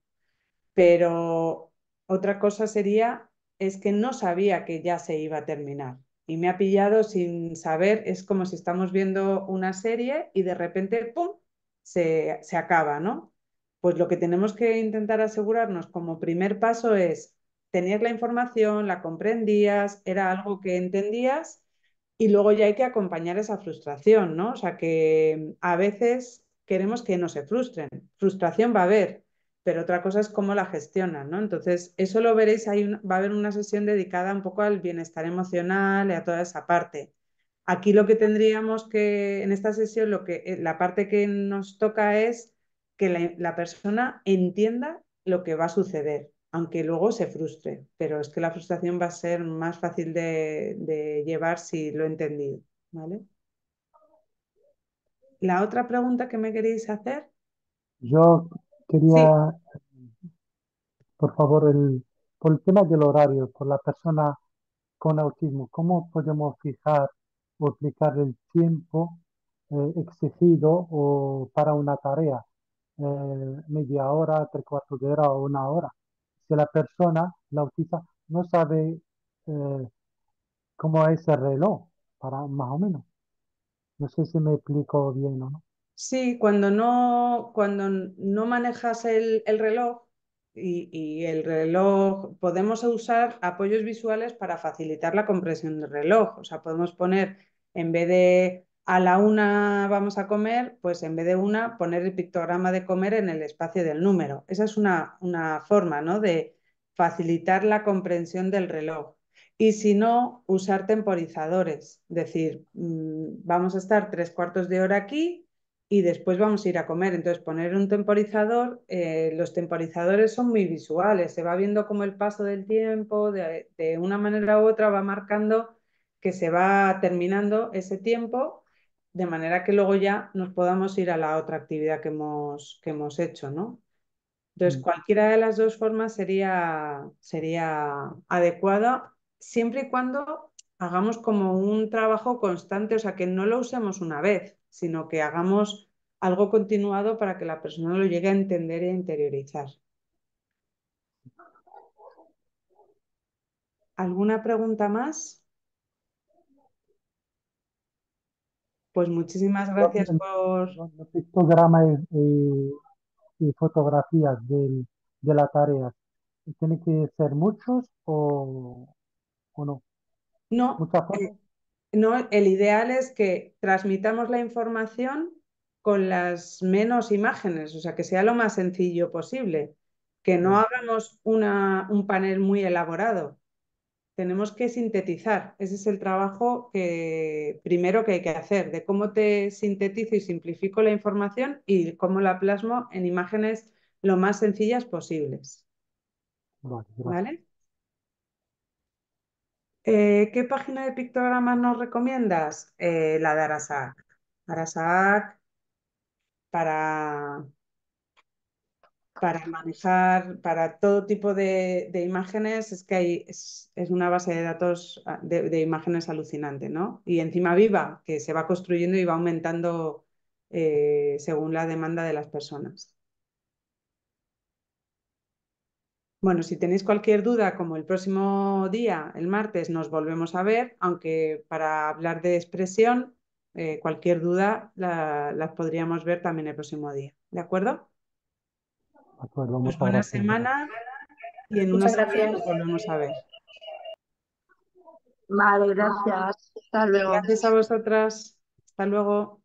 Pero otra cosa sería, es que no sabía que ya se iba a terminar y me ha pillado sin saber, es como si estamos viendo una serie y de repente, ¡pum!, se, acaba, ¿no? Pues lo que tenemos que intentar asegurarnos como primer paso es, tener la información, la comprendías, era algo que entendías y luego ya hay que acompañar esa frustración, ¿no? O sea que a veces queremos que no se frustren. Frustración va a haber, pero otra cosa es cómo la gestionan, ¿no? Entonces, eso lo veréis, hay va a haber una sesión dedicada un poco al bienestar emocional y a toda esa parte. Aquí lo que tendríamos que, en esta sesión, lo que, eh, la parte que nos toca es que la, persona entienda lo que va a suceder, aunque luego se frustre, pero es que la frustración va a ser más fácil de, de llevar si lo he entendido, ¿vale? La otra pregunta que me queréis hacer. Yo Quería, por favor, el, por el tema del horario, por la persona con autismo, ¿cómo podemos fijar o aplicar el tiempo eh, exigido o para una tarea? Eh, media hora, tres cuartos de hora o una hora. Si la persona, la autista, no sabe eh, cómo es el reloj, para más o menos. No sé si me explico bien o no. Sí, cuando no, cuando no manejas el, reloj y, el reloj, podemos usar apoyos visuales para facilitar la comprensión del reloj. O sea, podemos poner, en vez de a la una vamos a comer, pues en vez de una, poner el pictograma de comer en el espacio del número. Esa es una, forma, ¿no? De facilitar la comprensión del reloj. Y si no, usar temporizadores, es decir, mm, vamos a estar tres cuartos de hora aquí, y después vamos a ir a comer. Entonces, poner un temporizador, eh, los temporizadores son muy visuales, se va viendo como el paso del tiempo, de, una manera u otra va marcando que se va terminando ese tiempo, de manera que luego ya nos podamos ir a la otra actividad que hemos, que hemos hecho, ¿no? Entonces, mm. cualquiera de las dos formas sería, sería adecuada, siempre y cuando hagamos como un trabajo constante, o sea, que no lo usemos una vez, sino que hagamos algo continuado para que la persona lo llegue a entender e interiorizar. ¿Alguna pregunta más? Pues muchísimas gracias por... Los este pictogramas y, fotografías de, la tarea, ¿Tiene que ser muchos o, o no? No, gracias no, el ideal es que transmitamos la información con las menos imágenes, o sea, que sea lo más sencillo posible, que no mm. hagamos un panel muy elaborado. Tenemos que sintetizar, ese es el trabajo que primero que hay que hacer, de cómo te sintetizo y simplifico la información y cómo la plasmo en imágenes lo más sencillas posibles. ¿Vale? Eh, ¿qué página de pictogramas nos recomiendas? Eh, la de Arasak. para, para manejar, para todo tipo de, imágenes, es que es, una base de datos ah, de, imágenes alucinante, ¿no? Y encima viva, que se va construyendo y va aumentando eh, según la demanda de las personas. Bueno, si tenéis cualquier duda, como el próximo día, el martes, nos volvemos a ver, aunque para hablar de expresión, eh, cualquier duda la, podríamos ver también el próximo día. ¿De acuerdo? De acuerdo pues buena semana y en Muchas una nos volvemos a ver. Vale, gracias. Hasta luego. Gracias a vosotras. Hasta luego.